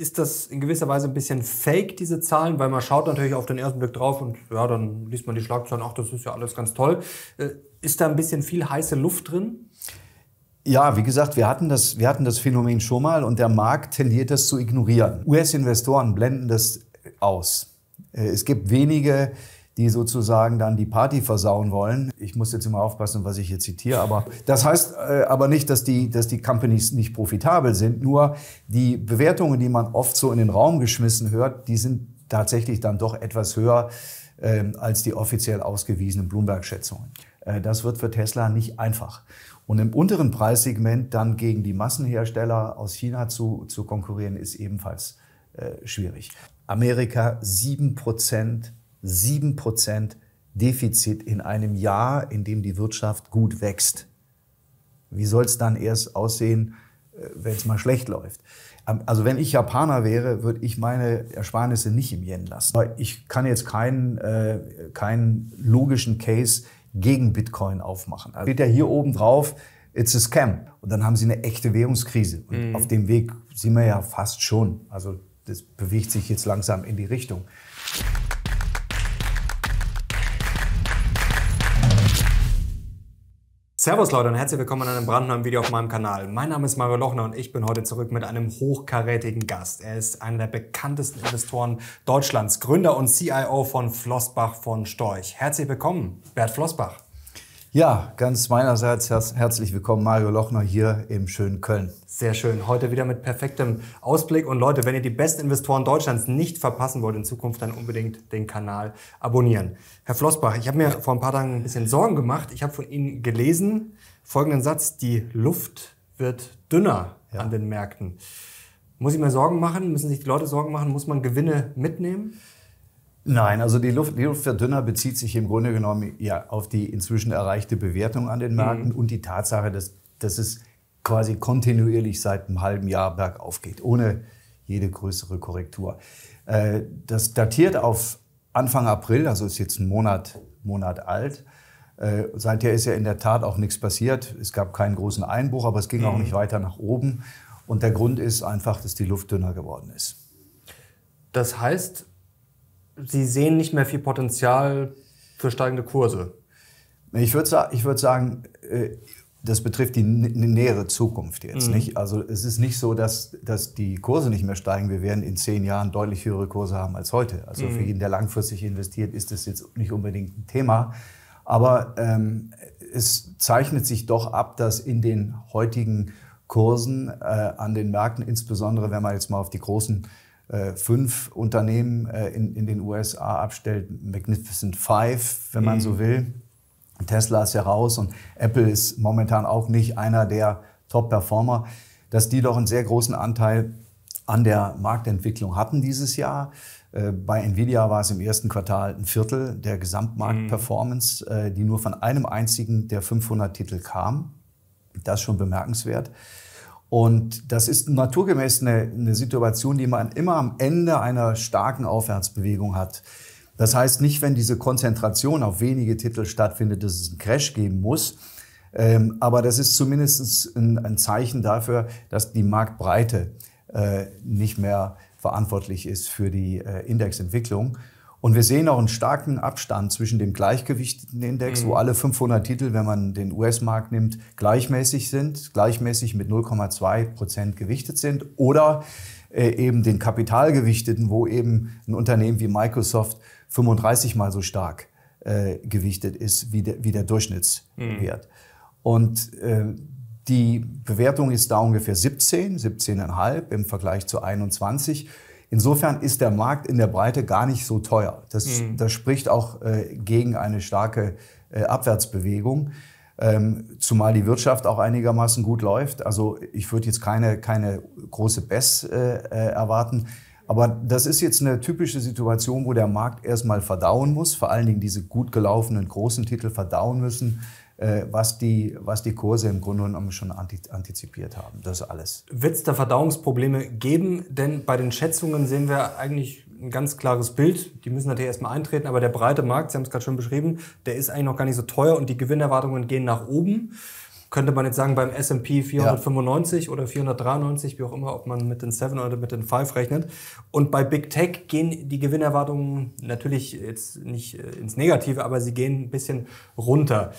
ist das in gewisser Weise ein bisschen fake, diese Zahlen, weil man schaut natürlich auf den ersten Blick drauf und ja, dann liest man die Schlagzeilen, ach, das ist ja alles ganz toll. Äh, ist da ein bisschen viel heiße Luft drin? Ja, wie gesagt, wir hatten, das, wir hatten das Phänomen schon mal und der Markt tendiert das zu ignorieren. US-Investoren blenden das aus. Äh, es gibt wenige die sozusagen dann die Party versauen wollen. Ich muss jetzt immer aufpassen, was ich hier zitiere, aber das heißt äh, aber nicht, dass die, dass die Companies nicht profitabel sind. Nur die Bewertungen, die man oft so in den Raum geschmissen hört, die sind tatsächlich dann doch etwas höher äh, als die offiziell ausgewiesenen Bloomberg-Schätzungen. Äh, das wird für Tesla nicht einfach. Und im unteren Preissegment dann gegen die Massenhersteller aus China zu, zu konkurrieren, ist ebenfalls äh, schwierig. Amerika sieben Prozent 7 Prozent Defizit in einem Jahr, in dem die Wirtschaft gut wächst. Wie soll es dann erst aussehen, äh, wenn es mal schlecht läuft? Ähm, also wenn ich Japaner wäre, würde ich meine Ersparnisse nicht im Yen lassen. Ich kann jetzt keinen, äh, keinen logischen Case gegen Bitcoin aufmachen. Also steht ja hier oben drauf, it's a scam. Und dann haben sie eine echte Währungskrise. Und mhm. auf dem Weg sind wir ja fast schon. Also das bewegt sich jetzt langsam in die Richtung. Servus Leute und herzlich willkommen in einem brandneuen Video auf meinem Kanal. Mein Name ist Mario Lochner und ich bin heute zurück mit einem hochkarätigen Gast. Er ist einer der bekanntesten Investoren Deutschlands, Gründer und CIO von Flossbach von Storch. Herzlich willkommen, Bert Flossbach. Ja, ganz meinerseits herzlich willkommen, Mario Lochner hier im schönen Köln. Sehr schön. Heute wieder mit perfektem Ausblick. Und Leute, wenn ihr die besten Investoren Deutschlands nicht verpassen wollt in Zukunft, dann unbedingt den Kanal abonnieren. Herr Flossbach, ich habe mir vor ein paar Tagen ein bisschen Sorgen gemacht. Ich habe von Ihnen gelesen folgenden Satz, die Luft wird dünner ja. an den Märkten. Muss ich mir Sorgen machen? Müssen sich die Leute Sorgen machen? Muss man Gewinne mitnehmen? Nein, also die, Luft, die Luftverdünner bezieht sich im Grunde genommen ja, auf die inzwischen erreichte Bewertung an den Märkten mhm. und die Tatsache, dass, dass es quasi kontinuierlich seit einem halben Jahr bergauf geht, ohne jede größere Korrektur. Äh, das datiert auf Anfang April, also ist jetzt ein Monat, Monat alt. Äh, seither ist ja in der Tat auch nichts passiert. Es gab keinen großen Einbruch, aber es ging mhm. auch nicht weiter nach oben. Und der Grund ist einfach, dass die Luft dünner geworden ist. Das heißt, Sie sehen nicht mehr viel Potenzial für steigende Kurse. Ich würde ich würd sagen, äh, das betrifft die nähere Zukunft jetzt mhm. nicht. Also es ist nicht so, dass, dass die Kurse nicht mehr steigen. Wir werden in zehn Jahren deutlich höhere Kurse haben als heute. Also mhm. für jeden, der langfristig investiert, ist das jetzt nicht unbedingt ein Thema. Aber ähm, es zeichnet sich doch ab, dass in den heutigen Kursen äh, an den Märkten, insbesondere wenn man jetzt mal auf die großen äh, fünf Unternehmen äh, in, in den USA abstellt, Magnificent Five, wenn man mhm. so will. Tesla ist ja raus und Apple ist momentan auch nicht einer der Top-Performer, dass die doch einen sehr großen Anteil an der Marktentwicklung hatten dieses Jahr. Äh, bei Nvidia war es im ersten Quartal ein Viertel der Gesamtmarktperformance, mhm. die nur von einem einzigen der 500 Titel kam. Das ist schon bemerkenswert. Und das ist naturgemäß eine, eine, Situation, die man immer am Ende einer starken Aufwärtsbewegung hat. Das heißt nicht, wenn diese Konzentration auf wenige Titel stattfindet, dass es einen Crash geben muss. Ähm, aber das ist zumindest ein, ein, Zeichen dafür, dass die Marktbreite äh, nicht mehr verantwortlich ist für die äh, Indexentwicklung. Und wir sehen auch einen starken Abstand zwischen dem gleichgewichteten Index, mhm. wo alle 500 Titel, wenn man den US-Markt nimmt, gleichmäßig sind, gleichmäßig mit 0,2 Prozent gewichtet sind, oder äh, eben den kapitalgewichteten, wo eben ein Unternehmen wie Microsoft 35 mal so stark äh, gewichtet ist wie der, wie der Durchschnittswert. Mhm. Und äh, die Bewertung ist da ungefähr 17, 17,5 im Vergleich zu 21. Insofern ist der Markt in der Breite gar nicht so teuer. Das, mhm. das spricht auch äh, gegen eine starke äh, Abwärtsbewegung. Ähm, zumal die Wirtschaft auch einigermaßen gut läuft. Also ich würde jetzt keine, keine große Bess äh, äh, erwarten. Aber das ist jetzt eine typische Situation, wo der Markt erstmal verdauen muss, vor allen Dingen diese gut gelaufenen großen Titel verdauen müssen, äh, was die, was die Kurse im Grunde genommen schon antizipiert haben. Das ist alles. Wird es da Verdauungsprobleme geben? Denn bei den Schätzungen sehen wir eigentlich ein ganz klares Bild. Die müssen natürlich erstmal eintreten, aber der breite Markt, Sie haben es gerade schon beschrieben, der ist eigentlich noch gar nicht so teuer und die Gewinnerwartungen gehen nach oben. Könnte man jetzt sagen, beim S&P 495 ja. oder 493, wie auch immer, ob man mit den 7 oder mit den 5 rechnet. Und bei Big Tech gehen die Gewinnerwartungen natürlich jetzt nicht äh, ins Negative, aber sie gehen ein bisschen runter.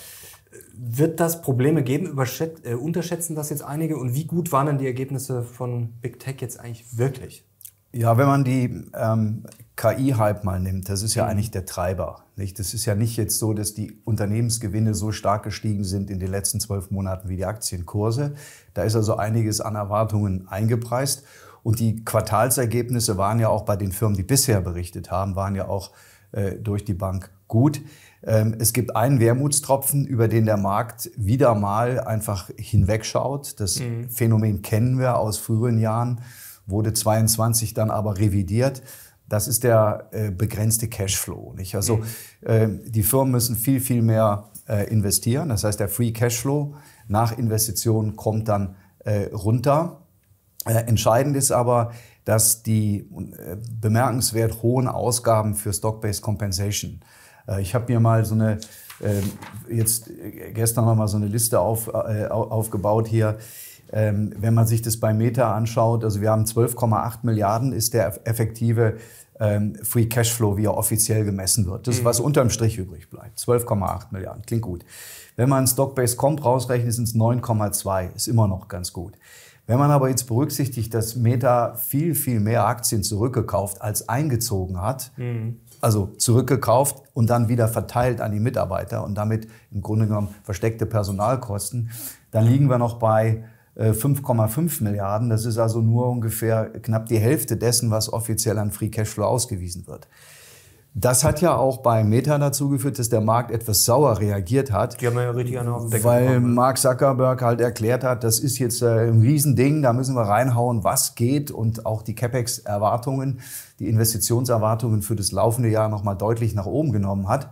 Wird das Probleme geben? äh, unterschätzen das jetzt einige? Und wie gut waren denn die Ergebnisse von Big Tech jetzt eigentlich wirklich? Ja, wenn man die ähm, KI-Hype mal nimmt, das ist ja mhm. eigentlich der Treiber. Nicht? Das ist ja nicht jetzt so, dass die Unternehmensgewinne so stark gestiegen sind in den letzten zwölf Monaten wie die Aktienkurse. Da ist also einiges an Erwartungen eingepreist. Und die Quartalsergebnisse waren ja auch bei den Firmen, die bisher berichtet haben, waren ja auch äh, durch die Bank gut. Ähm, es gibt einen Wermutstropfen, über den der Markt wieder mal einfach hinwegschaut. Das mhm. Phänomen kennen wir aus früheren Jahren, wurde 22 dann aber revidiert. Das ist der äh, begrenzte Cashflow. Nicht? Also mhm. Ähm, die Firmen müssen viel, viel mehr äh, investieren. Das heißt, der Free Cashflow nach Investitionen kommt dann äh, runter. Entscheidend ist aber, dass die bemerkenswert hohen Ausgaben für Stock-Based Compensation äh, ich habe mir mal so eine, ähm, jetzt äh, gestern haben mal so eine Liste auf, äh, aufgebaut hier. Ähm, wenn man sich das bei Meta anschaut, also wir haben 12,8 Milliarden ist der effektive ähm, Free Cashflow, wie er offiziell gemessen wird. Das ist, mhm. was unterm Strich übrig bleibt. 12,8 Milliarden, klingt gut. Wenn man Stock-Based Comp rausrechnet, sind es 9,2, ist immer noch ganz gut. Wenn man aber jetzt berücksichtigt, dass Meta viel, viel mehr Aktien zurückgekauft als eingezogen hat, mhm also zurückgekauft und dann wieder verteilt an die Mitarbeiter und damit im Grunde genommen versteckte Personalkosten, dann liegen wir noch bei 5,5 äh, Milliarden. Das ist also nur ungefähr knapp die Hälfte dessen, was offiziell an Free Cashflow ausgewiesen wird. Das hat ja auch bei Meta dazu geführt, dass der Markt etwas sauer reagiert hat. Die haben ja richtig an auf den Deckel Weil bekommen. Ne? Mark Zuckerberg halt erklärt hat, das ist jetzt äh, ein Riesending, da müssen wir reinhauen, was geht und auch die CapEx-Erwartungen, die Investitionserwartungen für das laufende Jahr nochmal deutlich nach oben genommen hat.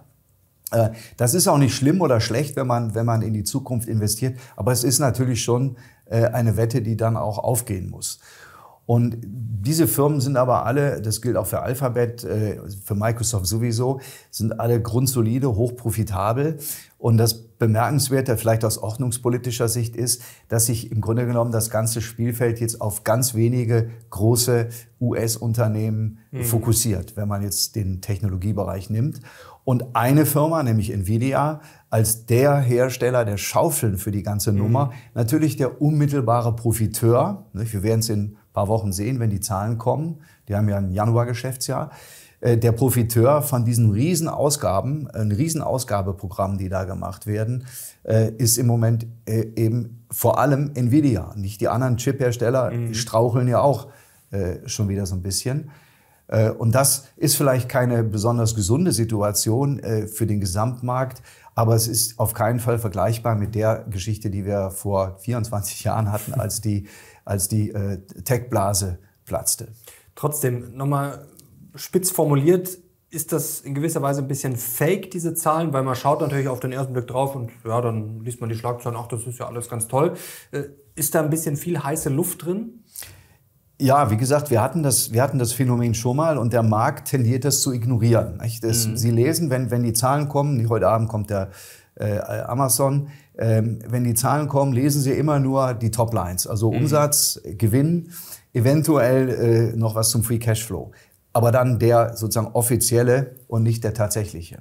Äh, das ist auch nicht schlimm oder schlecht, wenn man, wenn man in die Zukunft investiert, aber es ist natürlich schon äh, eine Wette, die dann auch aufgehen muss. Und diese Firmen sind aber alle, das gilt auch für Alphabet, äh, für Microsoft sowieso, sind alle grundsolide, hochprofitabel. Und das Bemerkenswerte vielleicht aus ordnungspolitischer Sicht ist, dass sich im Grunde genommen das ganze Spielfeld jetzt auf ganz wenige große US-Unternehmen mhm. fokussiert, wenn man jetzt den Technologiebereich nimmt. Und eine Firma, nämlich Nvidia, als der Hersteller der Schaufeln für die ganze mhm. Nummer, natürlich der unmittelbare Profiteur. Wir werden es in paar Wochen sehen, wenn die Zahlen kommen. Die haben ja ein Januar-Geschäftsjahr. Äh, der Profiteur von diesen Riesenausgaben, ein Riesenausgabeprogramm, die da gemacht werden, äh, ist im Moment äh, eben vor allem Nvidia. Nicht die anderen Chip-Hersteller mhm. straucheln ja auch schon wieder so ein bisschen. Und das ist vielleicht keine besonders gesunde Situation für den Gesamtmarkt, aber es ist auf keinen Fall vergleichbar mit der Geschichte, die wir vor 24 Jahren hatten, als die als die äh, Tech-Blase platzte. Trotzdem, nochmal spitz formuliert, ist das in gewisser Weise ein bisschen fake, diese Zahlen, weil man schaut natürlich auf den ersten Blick drauf und ja, dann liest man die Schlagzeilen, ach, das ist ja alles ganz toll. Äh, ist da ein bisschen viel heiße Luft drin? Ja, wie gesagt, wir hatten, das, wir hatten das Phänomen schon mal und der Markt tendiert das zu ignorieren. Das, mhm. Sie lesen, wenn, wenn die Zahlen kommen, heute Abend kommt der äh, Amazon, ähm, wenn die Zahlen kommen, lesen Sie immer nur die Toplines, also mhm. Umsatz, Gewinn, eventuell äh, noch was zum Free Cashflow. Aber dann der sozusagen offizielle und nicht der tatsächliche.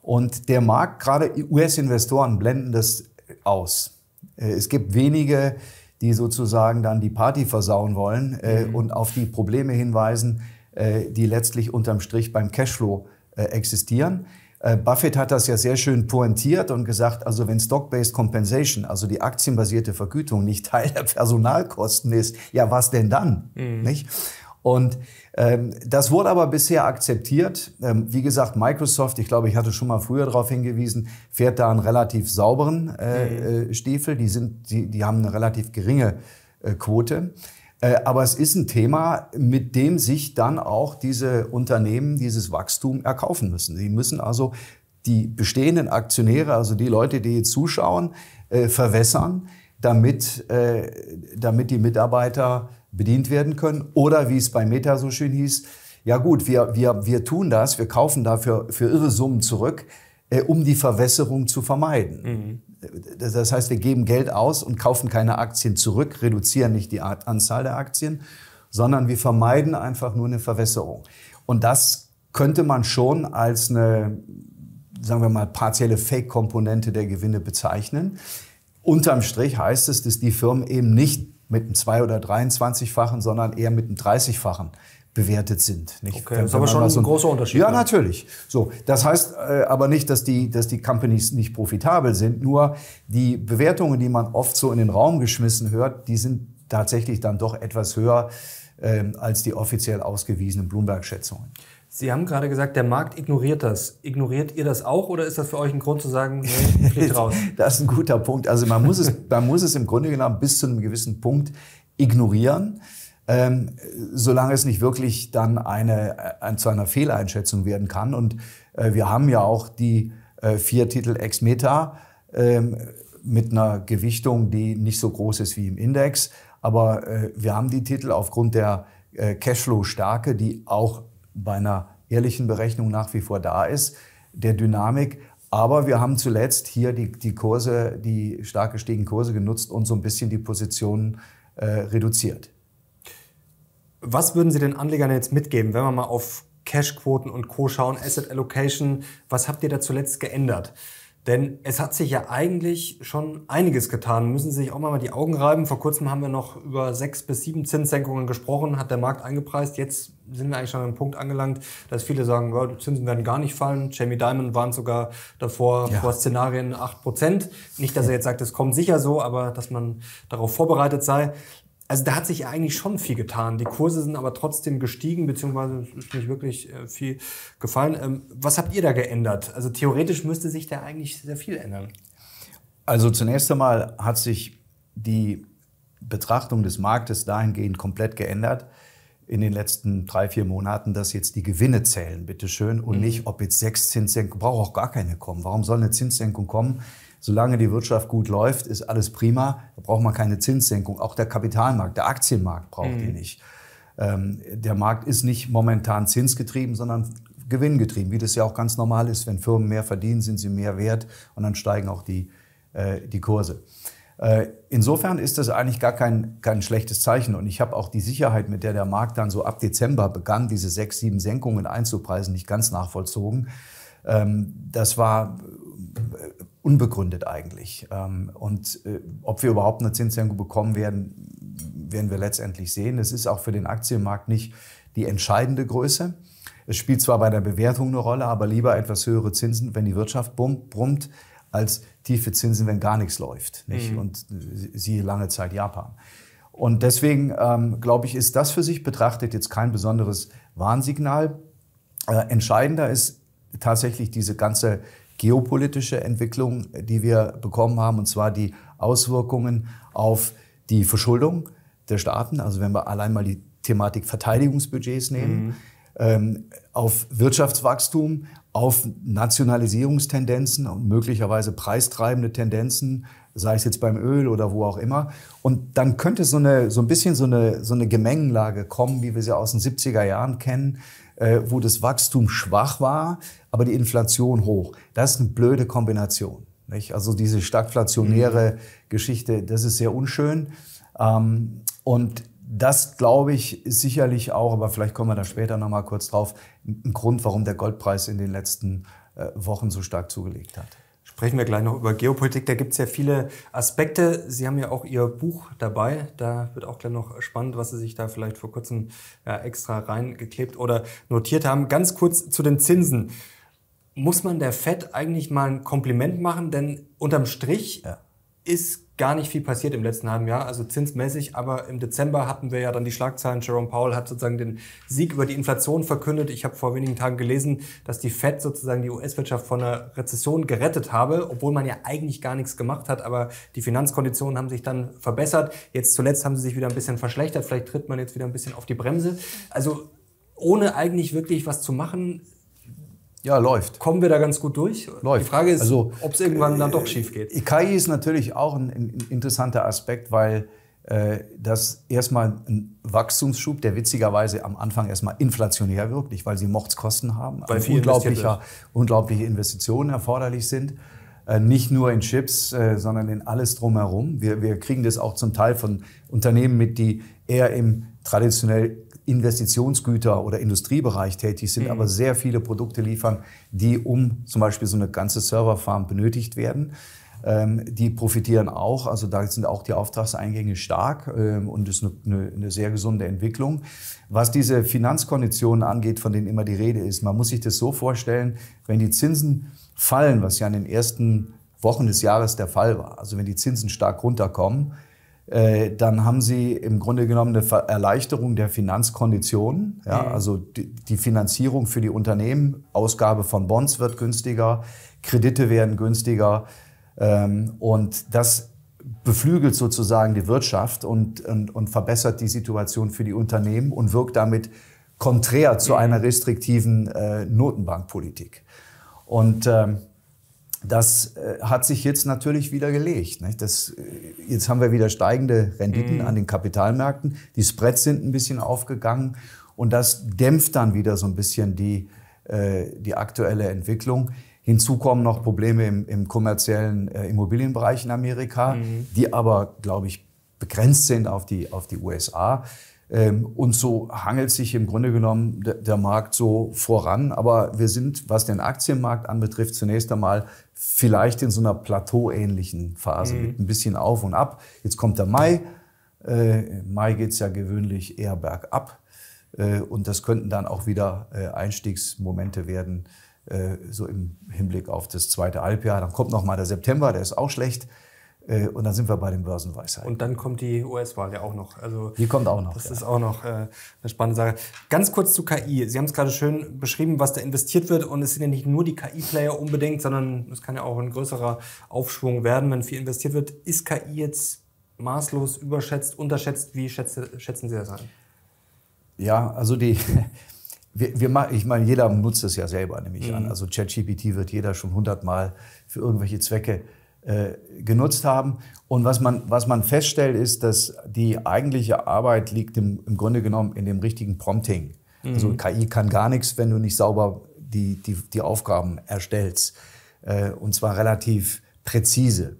Und der Markt, gerade US-Investoren, blenden das aus. Äh, es gibt wenige die sozusagen dann die Party versauen wollen äh, mhm. und auf die Probleme hinweisen, äh, die letztlich unterm Strich beim Cashflow äh, existieren. Äh, Buffett hat das ja sehr schön pointiert und gesagt, also wenn Stock-Based Compensation, also die aktienbasierte Vergütung, nicht Teil der Personalkosten ist, ja was denn dann? Mhm. Nicht? Und ähm, das wurde aber bisher akzeptiert. Ähm, wie gesagt, Microsoft, ich glaube, ich hatte schon mal früher darauf hingewiesen, fährt da einen relativ sauberen äh, mhm. äh, Stiefel. Die, sind, die, die haben eine relativ geringe äh, Quote. Äh, aber es ist ein Thema, mit dem sich dann auch diese Unternehmen dieses Wachstum erkaufen müssen. Sie müssen also die bestehenden Aktionäre, also die Leute, die jetzt zuschauen, äh, verwässern, damit, äh, damit die Mitarbeiter bedient werden können. Oder wie es bei Meta so schön hieß, ja gut, wir, wir, wir tun das, wir kaufen dafür für irre Summen zurück, äh, um die Verwässerung zu vermeiden. Mhm. Das heißt, wir geben Geld aus und kaufen keine Aktien zurück, reduzieren nicht die Anzahl der Aktien, sondern wir vermeiden einfach nur eine Verwässerung. Und das könnte man schon als eine, sagen wir mal, partielle Fake-Komponente der Gewinne bezeichnen. Unterm Strich heißt es, dass die Firmen eben nicht mit einem 2 oder 23-fachen, sondern eher mit einem 30-fachen bewertet sind. Nicht? Okay, das ist aber schon so ein großer Unterschied. Ja, ja, natürlich. So, das heißt äh, aber nicht, dass die, dass die Companies nicht profitabel sind. Nur die Bewertungen, die man oft so in den Raum geschmissen hört, die sind tatsächlich dann doch etwas höher ähm, als die offiziell ausgewiesenen Bloomberg-Schätzungen. Sie haben gerade gesagt, der Markt ignoriert das. Ignoriert ihr das auch oder ist das für euch ein Grund zu sagen, nee, fliegt raus? das ist ein guter Punkt. Also man muss es, man muss es im Grunde genommen bis zu einem gewissen Punkt ignorieren. Ähm, solange es nicht wirklich dann eine, ein, äh, zu einer Fehleinschätzung werden kann. Und äh, wir haben ja auch die äh, vier Titel ex meta ähm, mit einer Gewichtung, die nicht so groß ist wie im Index. Aber äh, wir haben die Titel aufgrund der äh, Cashflow-Stärke, die auch bei einer ehrlichen Berechnung nach wie vor da ist, der Dynamik. Aber wir haben zuletzt hier die, die Kurse, die stark gestiegenen Kurse genutzt und so ein bisschen die Positionen äh, reduziert. Was würden Sie den Anlegern jetzt mitgeben, wenn wir mal auf Cashquoten und Co. schauen, Asset Allocation? Was habt ihr da zuletzt geändert? Denn es hat sich ja eigentlich schon einiges getan. Müssen Sie sich auch mal die Augen reiben. Vor kurzem haben wir noch über sechs bis sieben Zinssenkungen gesprochen, hat der Markt eingepreist. Jetzt sind wir eigentlich schon an einem Punkt angelangt, dass viele sagen, ja, die Zinsen werden gar nicht fallen. Jamie Dimon warnt sogar davor ja. vor Szenarien acht Prozent. Nicht, dass er jetzt sagt, es kommt sicher so, aber dass man darauf vorbereitet sei. Also da hat sich eigentlich schon viel getan. Die Kurse sind aber trotzdem gestiegen, beziehungsweise ist nicht wirklich äh, viel gefallen. Ähm, was habt ihr da geändert? Also theoretisch müsste sich da eigentlich sehr viel ändern. Also zunächst einmal hat sich die Betrachtung des Marktes dahingehend komplett geändert in den letzten drei, vier Monaten, dass jetzt die Gewinne zählen, bitteschön, und mhm. nicht, ob jetzt sechs Zinssenkungen, braucht auch gar keine kommen. Warum soll eine Zinssenkung kommen, solange die Wirtschaft gut läuft, ist alles prima. Da braucht man keine Zinssenkung. Auch der Kapitalmarkt, der Aktienmarkt braucht mhm. die nicht. Ähm, der Markt ist nicht momentan zinsgetrieben, sondern gewinngetrieben, wie das ja auch ganz normal ist. Wenn Firmen mehr verdienen, sind sie mehr wert und dann steigen auch die, äh, die Kurse. Äh, insofern ist das eigentlich gar kein, kein schlechtes Zeichen. Und ich habe auch die Sicherheit, mit der der Markt dann so ab Dezember begann, diese sechs, sieben Senkungen einzupreisen, nicht ganz nachvollzogen. Ähm, das war unbegründet eigentlich. Ähm, und äh, ob wir überhaupt eine Zinssenkung bekommen werden, werden wir letztendlich sehen. Es ist auch für den Aktienmarkt nicht die entscheidende Größe. Es spielt zwar bei der Bewertung eine Rolle, aber lieber etwas höhere Zinsen, wenn die Wirtschaft brummt, als tiefe Zinsen, wenn gar nichts läuft. Nicht? Mhm. Und äh, siehe lange Zeit Japan. Und deswegen, ähm, glaube ich, ist das für sich betrachtet jetzt kein besonderes Warnsignal. Äh, entscheidender ist tatsächlich diese ganze geopolitische Entwicklung, die wir bekommen haben, und zwar die Auswirkungen auf die Verschuldung der Staaten. Also wenn wir allein mal die Thematik Verteidigungsbudgets nehmen, mhm. ähm, auf Wirtschaftswachstum, auf Nationalisierungstendenzen und möglicherweise preistreibende Tendenzen, sei es jetzt beim Öl oder wo auch immer. Und dann könnte so, eine, so ein bisschen so eine, so eine Gemengenlage kommen, wie wir sie aus den 70er Jahren kennen, äh, wo das Wachstum schwach war, aber die Inflation hoch. Das ist eine blöde Kombination. Nicht? Also diese stagflationäre mhm. Geschichte, das ist sehr unschön. Ähm, und das, glaube ich, ist sicherlich auch, aber vielleicht kommen wir da später nochmal kurz drauf, ein Grund, warum der Goldpreis in den letzten äh, Wochen so stark zugelegt hat sprechen wir gleich noch über Geopolitik. Da gibt es ja viele Aspekte. Sie haben ja auch Ihr Buch dabei. Da wird auch gleich noch spannend, was Sie sich da vielleicht vor kurzem ja, extra reingeklebt oder notiert haben. Ganz kurz zu den Zinsen. Muss man der FED eigentlich mal ein Kompliment machen? Denn unterm Strich ja. ist gar nicht viel passiert im letzten halben Jahr, also zinsmäßig, aber im Dezember hatten wir ja dann die Schlagzeilen, Jerome Powell hat sozusagen den Sieg über die Inflation verkündet. Ich habe vor wenigen Tagen gelesen, dass die Fed sozusagen die US-Wirtschaft von einer Rezession gerettet habe, obwohl man ja eigentlich gar nichts gemacht hat, aber die Finanzkonditionen haben sich dann verbessert. Jetzt zuletzt haben sie sich wieder ein bisschen verschlechtert, vielleicht tritt man jetzt wieder ein bisschen auf die Bremse. Also ohne eigentlich wirklich was zu machen, ja, läuft. Kommen wir da ganz gut durch? Läuft. Die Frage ist, also, ob es irgendwann dann doch äh, schief geht. KI ist natürlich auch ein, ein interessanter Aspekt, weil äh, das erstmal ein Wachstumsschub, der witzigerweise am Anfang erstmal inflationär wirkt, nicht weil sie Mordskosten haben, weil viel unglaublicher, unglaubliche Investitionen erforderlich sind. Äh, nicht nur in Chips, äh, sondern in alles drumherum. Wir, wir kriegen das auch zum Teil von Unternehmen mit, die eher im traditionell Investitionsgüter- oder Industriebereich tätig sind, mhm. aber sehr viele Produkte liefern, die um zum Beispiel so eine ganze Serverfarm benötigt werden. Ähm, die profitieren auch, also da sind auch die Auftragseingänge stark ähm, und ist eine, eine, sehr gesunde Entwicklung. Was diese Finanzkonditionen angeht, von denen immer die Rede ist, man muss sich das so vorstellen, wenn die Zinsen fallen, was ja in den ersten Wochen des Jahres der Fall war, also wenn die Zinsen stark runterkommen, äh, dann haben sie im Grunde genommen eine Erleichterung der Finanzkonditionen. Ja, mhm. Also die, Finanzierung für die Unternehmen, Ausgabe von Bonds wird günstiger, Kredite werden günstiger. Ähm, und das beflügelt sozusagen die Wirtschaft und, und, und verbessert die Situation für die Unternehmen und wirkt damit konträr zu mhm. einer restriktiven äh, Notenbankpolitik. Und ähm, das äh, hat sich jetzt natürlich wieder gelegt. Nicht? Das, äh, jetzt haben wir wieder steigende Renditen mhm. an den Kapitalmärkten. Die Spreads sind ein bisschen aufgegangen und das dämpft dann wieder so ein bisschen die, äh, die aktuelle Entwicklung. Hinzu kommen noch Probleme im, im kommerziellen äh, Immobilienbereich in Amerika, mhm. die aber, glaube ich, begrenzt sind auf die, auf die USA. Ähm, und so hangelt sich im Grunde genommen der, der Markt so voran. Aber wir sind, was den Aktienmarkt anbetrifft, zunächst einmal vielleicht in so einer plateauähnlichen Phase mhm. mit ein bisschen auf und ab. Jetzt kommt der Mai. Äh, Im Mai geht's ja gewöhnlich eher bergab. Äh, und das könnten dann auch wieder äh, Einstiegsmomente werden, äh, so im Hinblick auf das zweite Halbjahr. Dann kommt nochmal der September, der ist auch schlecht. Äh, und dann sind wir bei den Börsenweisheiten. Und dann kommt die US-Wahl ja auch noch. Also die kommt auch noch. Das ja. ist auch noch äh, eine spannende Sache. Ganz kurz zu KI. Sie haben es gerade schön beschrieben, was da investiert wird. Und es sind ja nicht nur die KI-Player unbedingt, sondern es kann ja auch ein größerer Aufschwung werden, wenn viel investiert wird. Ist KI jetzt maßlos überschätzt, unterschätzt? Wie schätze, schätzen Sie das an? Ja, also die. Wir, wir machen, ich meine, jeder nutzt es ja selber, nehme ich mhm. an. Also ChatGPT wird jeder schon hundertmal für irgendwelche Zwecke äh, genutzt haben. Und was man, was man feststellt, ist, dass die eigentliche Arbeit liegt im, im Grunde genommen in dem richtigen Prompting. Also mhm. Also KI kann gar nichts, wenn du nicht sauber die, die, die Aufgaben erstellst. Äh, und zwar relativ präzise.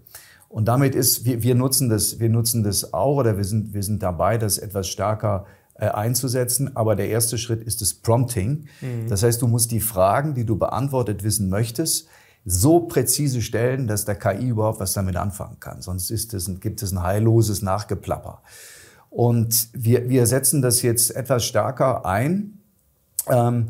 Und damit ist, wir, wir, nutzen das, wir nutzen das auch oder wir sind, wir sind dabei, das etwas stärker äh, einzusetzen. Aber der erste Schritt ist das Prompting. Mhm. Das heißt, du musst die Fragen, die du beantwortet wissen möchtest, so präzise stellen, dass der KI überhaupt was damit anfangen kann. Sonst ist es, gibt es ein heilloses Nachgeplapper. Und wir, wir setzen das jetzt etwas stärker ein ähm,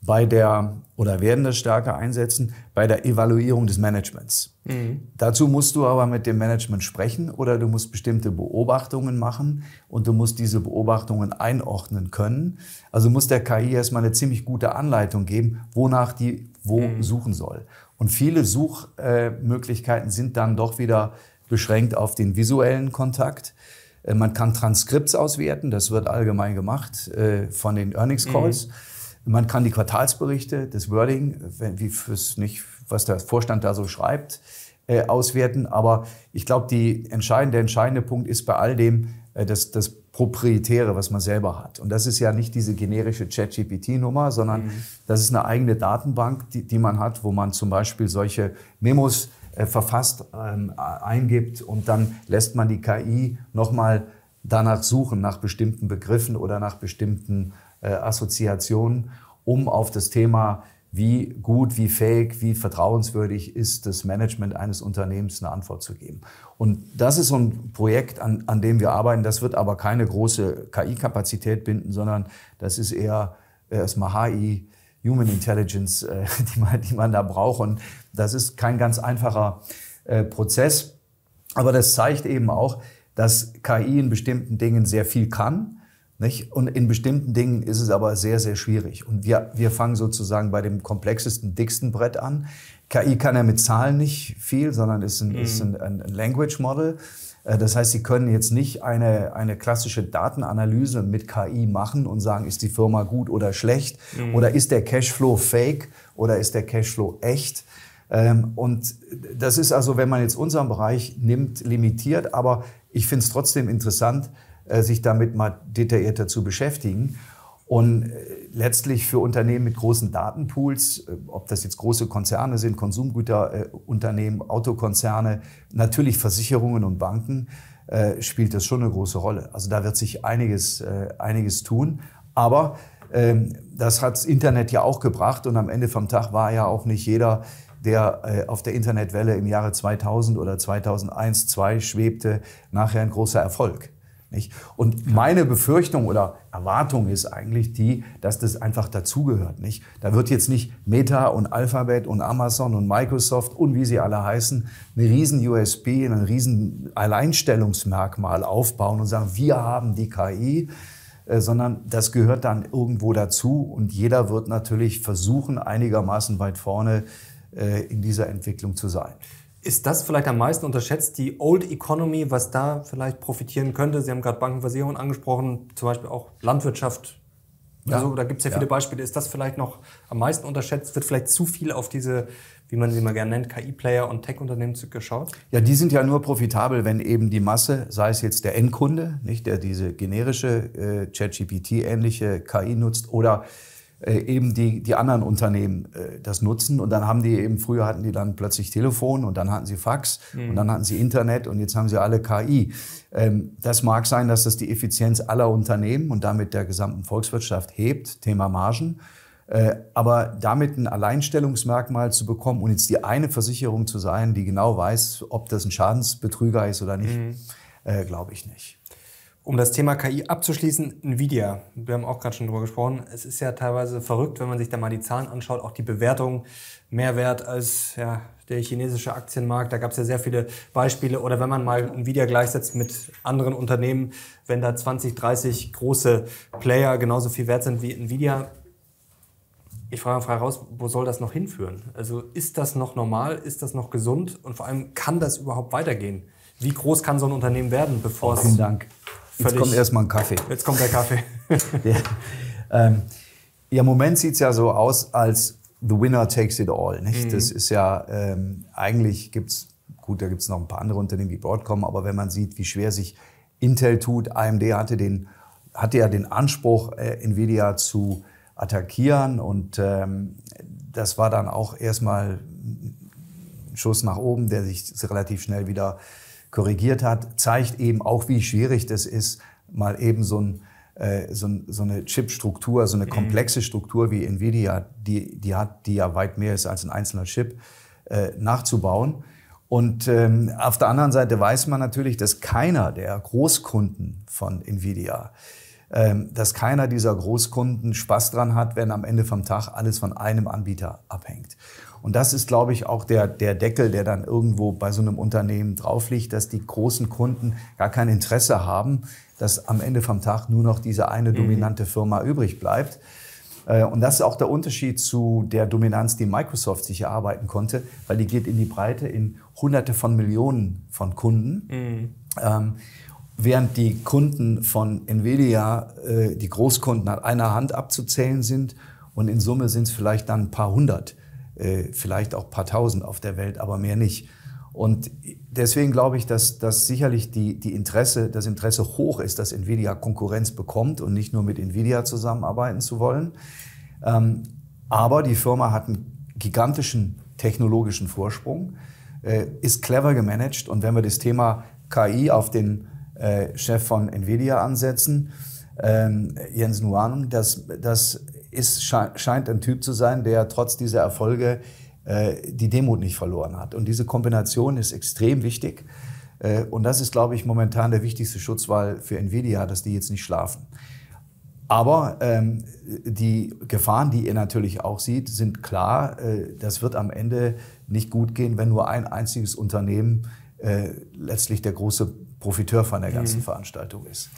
bei der oder werden das stärker einsetzen bei der Evaluierung des Managements. Mhm. Dazu musst du aber mit dem Management sprechen oder du musst bestimmte Beobachtungen machen und du musst diese Beobachtungen einordnen können. Also muss der KI erstmal eine ziemlich gute Anleitung geben, wonach die wo mhm. suchen soll. Und viele Suchmöglichkeiten sind dann doch wieder beschränkt auf den visuellen Kontakt. Äh, man kann Transkripts auswerten, das wird allgemein gemacht äh, von den Earnings Calls. Mhm. Man kann die Quartalsberichte, das Wording, wie fürs nicht, was der Vorstand da so schreibt, äh, auswerten. Aber ich glaube, die entscheidende, der entscheidende Punkt ist bei all dem, dass das Proprietäre, was man selber hat. Und das ist ja nicht diese generische ChatGPT-Nummer, sondern mhm. das ist eine eigene Datenbank, die, die man hat, wo man zum Beispiel solche Memos äh, verfasst, ähm, eingibt und dann lässt man die KI nochmal danach suchen, nach bestimmten Begriffen oder nach bestimmten äh, Assoziationen, um auf das Thema wie gut, wie fähig, wie vertrauenswürdig ist das Management eines Unternehmens, eine Antwort zu geben. Und das ist so ein Projekt, an, an dem wir arbeiten. Das wird aber keine große KI-Kapazität binden, sondern das ist eher äh, erstmal HI, Human Intelligence, äh, die, man, die man da braucht. Und das ist kein ganz einfacher äh, Prozess. Aber das zeigt eben auch, dass KI in bestimmten Dingen sehr viel kann nicht? Und in bestimmten Dingen ist es aber sehr, sehr schwierig. Und wir, wir fangen sozusagen bei dem komplexesten, dicksten Brett an. KI kann ja mit Zahlen nicht viel, sondern ist ein, mhm. ist ein, ein Language Model. Äh, das heißt, Sie können jetzt nicht eine, eine klassische Datenanalyse mit KI machen und sagen, ist die Firma gut oder schlecht mhm. oder ist der Cashflow fake oder ist der Cashflow echt. Ähm, und das ist also, wenn man jetzt unseren Bereich nimmt, limitiert, aber ich finde es trotzdem interessant, äh, sich damit mal detaillierter zu beschäftigen. Und äh, letztlich für Unternehmen mit großen Datenpools, äh, ob das jetzt große Konzerne sind, Konsumgüterunternehmen, Autokonzerne, natürlich Versicherungen und Banken, spielt das schon eine große Rolle. Also da wird sich einiges, einiges tun. Aber ähm, das hat das Internet ja auch gebracht und am Ende vom Tag war ja auch nicht jeder, der auf der Internetwelle im Jahre 2000 oder 2001, 2002 schwebte, nachher ein großer Erfolg. Nicht? Und meine Befürchtung oder Erwartung ist eigentlich die, dass das einfach dazugehört. Nicht? Da wird jetzt nicht Meta und Alphabet und Amazon und Microsoft und wie sie alle heißen, eine riesen USB, ein riesen Alleinstellungsmerkmal aufbauen und sagen, wir haben die KI, äh, sondern das gehört dann irgendwo dazu und jeder wird natürlich versuchen, einigermaßen weit vorne äh, in dieser Entwicklung zu sein. Ist das vielleicht am meisten unterschätzt, die Old Economy, was da vielleicht profitieren könnte? Sie haben gerade Bankenversicherungen angesprochen, zum Beispiel auch Landwirtschaft. Ja. Also da gibt es ja, ja viele Beispiele. Ist das vielleicht noch am meisten unterschätzt? Wird vielleicht zu viel auf diese, wie man sie mal gerne nennt, KI-Player und Tech-Unternehmen geschaut? Ja, die sind ja nur profitabel, wenn eben die Masse, sei es jetzt der Endkunde, nicht, der diese generische äh, ChatGPT-ähnliche KI nutzt oder äh, eben die, die anderen Unternehmen äh, das nutzen. Und dann haben die eben, früher hatten die dann plötzlich Telefon und dann hatten sie Fax mhm. und dann hatten sie Internet und jetzt haben sie alle KI. Ähm, das mag sein, dass das die Effizienz aller Unternehmen und damit der gesamten Volkswirtschaft hebt, Thema Margen. Äh, aber damit ein Alleinstellungsmerkmal zu bekommen und jetzt die eine Versicherung zu sein, die genau weiß, ob das ein Schadensbetrüger ist oder nicht, mhm. Äh, glaube ich nicht um das Thema KI abzuschließen, Nvidia, wir haben auch gerade schon drüber gesprochen, es ist ja teilweise verrückt, wenn man sich da mal die Zahlen anschaut, auch die Bewertung mehr wert als ja, der chinesische Aktienmarkt. Da gab es ja sehr viele Beispiele. Oder wenn man mal Nvidia gleichsetzt mit anderen Unternehmen, wenn da 20, 30 große Player genauso viel wert sind wie Nvidia. Ich frage mal frei raus, wo soll das noch hinführen? Also ist das noch normal? Ist das noch gesund? Und vor allem, kann das überhaupt weitergehen? Wie groß kann so ein Unternehmen werden, bevor oh, es... Vielen Dank. Jetzt kommt erstmal ein Kaffee. Jetzt kommt der Kaffee. ja. Ähm, ja, im Moment sieht es ja so aus, als the winner takes it all. Nicht? Mhm. Das ist ja, ähm, eigentlich gibt es, gut, da gibt es noch ein paar andere Unternehmen wie Broadcom, aber wenn man sieht, wie schwer sich Intel tut, AMD hatte, den, hatte ja den Anspruch, äh, Nvidia zu attackieren und ähm, das war dann auch erstmal ein Schuss nach oben, der sich relativ schnell wieder äh, korrigiert hat, zeigt eben auch, wie schwierig das ist, mal eben so, ein, äh, so, ein, so eine Chip-Struktur, so eine mhm. komplexe Struktur wie Nvidia, die, die hat, die ja weit mehr ist als ein einzelner Chip, äh, nachzubauen. Und ähm, auf der anderen Seite weiß man natürlich, dass keiner der Großkunden von Nvidia, ähm, dass keiner dieser Großkunden Spaß dran hat, wenn am Ende vom Tag alles von einem Anbieter abhängt. Und das ist, glaube ich, auch der, der Deckel, der dann irgendwo bei so einem Unternehmen drauf liegt, dass die großen Kunden gar kein Interesse haben, dass am Ende vom Tag nur noch diese eine mhm. dominante Firma übrig bleibt. Äh, und das ist auch der Unterschied zu der Dominanz, die Microsoft sich erarbeiten konnte, weil die geht in die Breite in Hunderte von Millionen von Kunden. Mhm. Ähm, während die Kunden von Nvidia, äh, die Großkunden an einer Hand abzuzählen sind und in Summe sind es vielleicht dann ein paar hundert. Äh, vielleicht auch ein paar Tausend auf der Welt, aber mehr nicht. Und deswegen glaube ich, dass, dass sicherlich die, die Interesse, das Interesse hoch ist, dass Nvidia Konkurrenz bekommt und nicht nur mit Nvidia zusammenarbeiten zu wollen. Ähm, aber die Firma hat einen gigantischen technologischen Vorsprung, äh, ist clever gemanagt und wenn wir das Thema KI auf den äh, Chef von Nvidia ansetzen, ähm, Jens Nuan, dass, dass ist, scheint ein Typ zu sein, der trotz dieser Erfolge äh, die Demut nicht verloren hat. Und diese Kombination ist extrem wichtig. Äh, und das ist, glaube ich, momentan der wichtigste Schutzwall für Nvidia, dass die jetzt nicht schlafen. Aber ähm, die Gefahren, die ihr natürlich auch sieht, sind klar. Äh, das wird am Ende nicht gut gehen, wenn nur ein einziges Unternehmen äh, letztlich der große Profiteur von der ganzen mhm. Veranstaltung ist.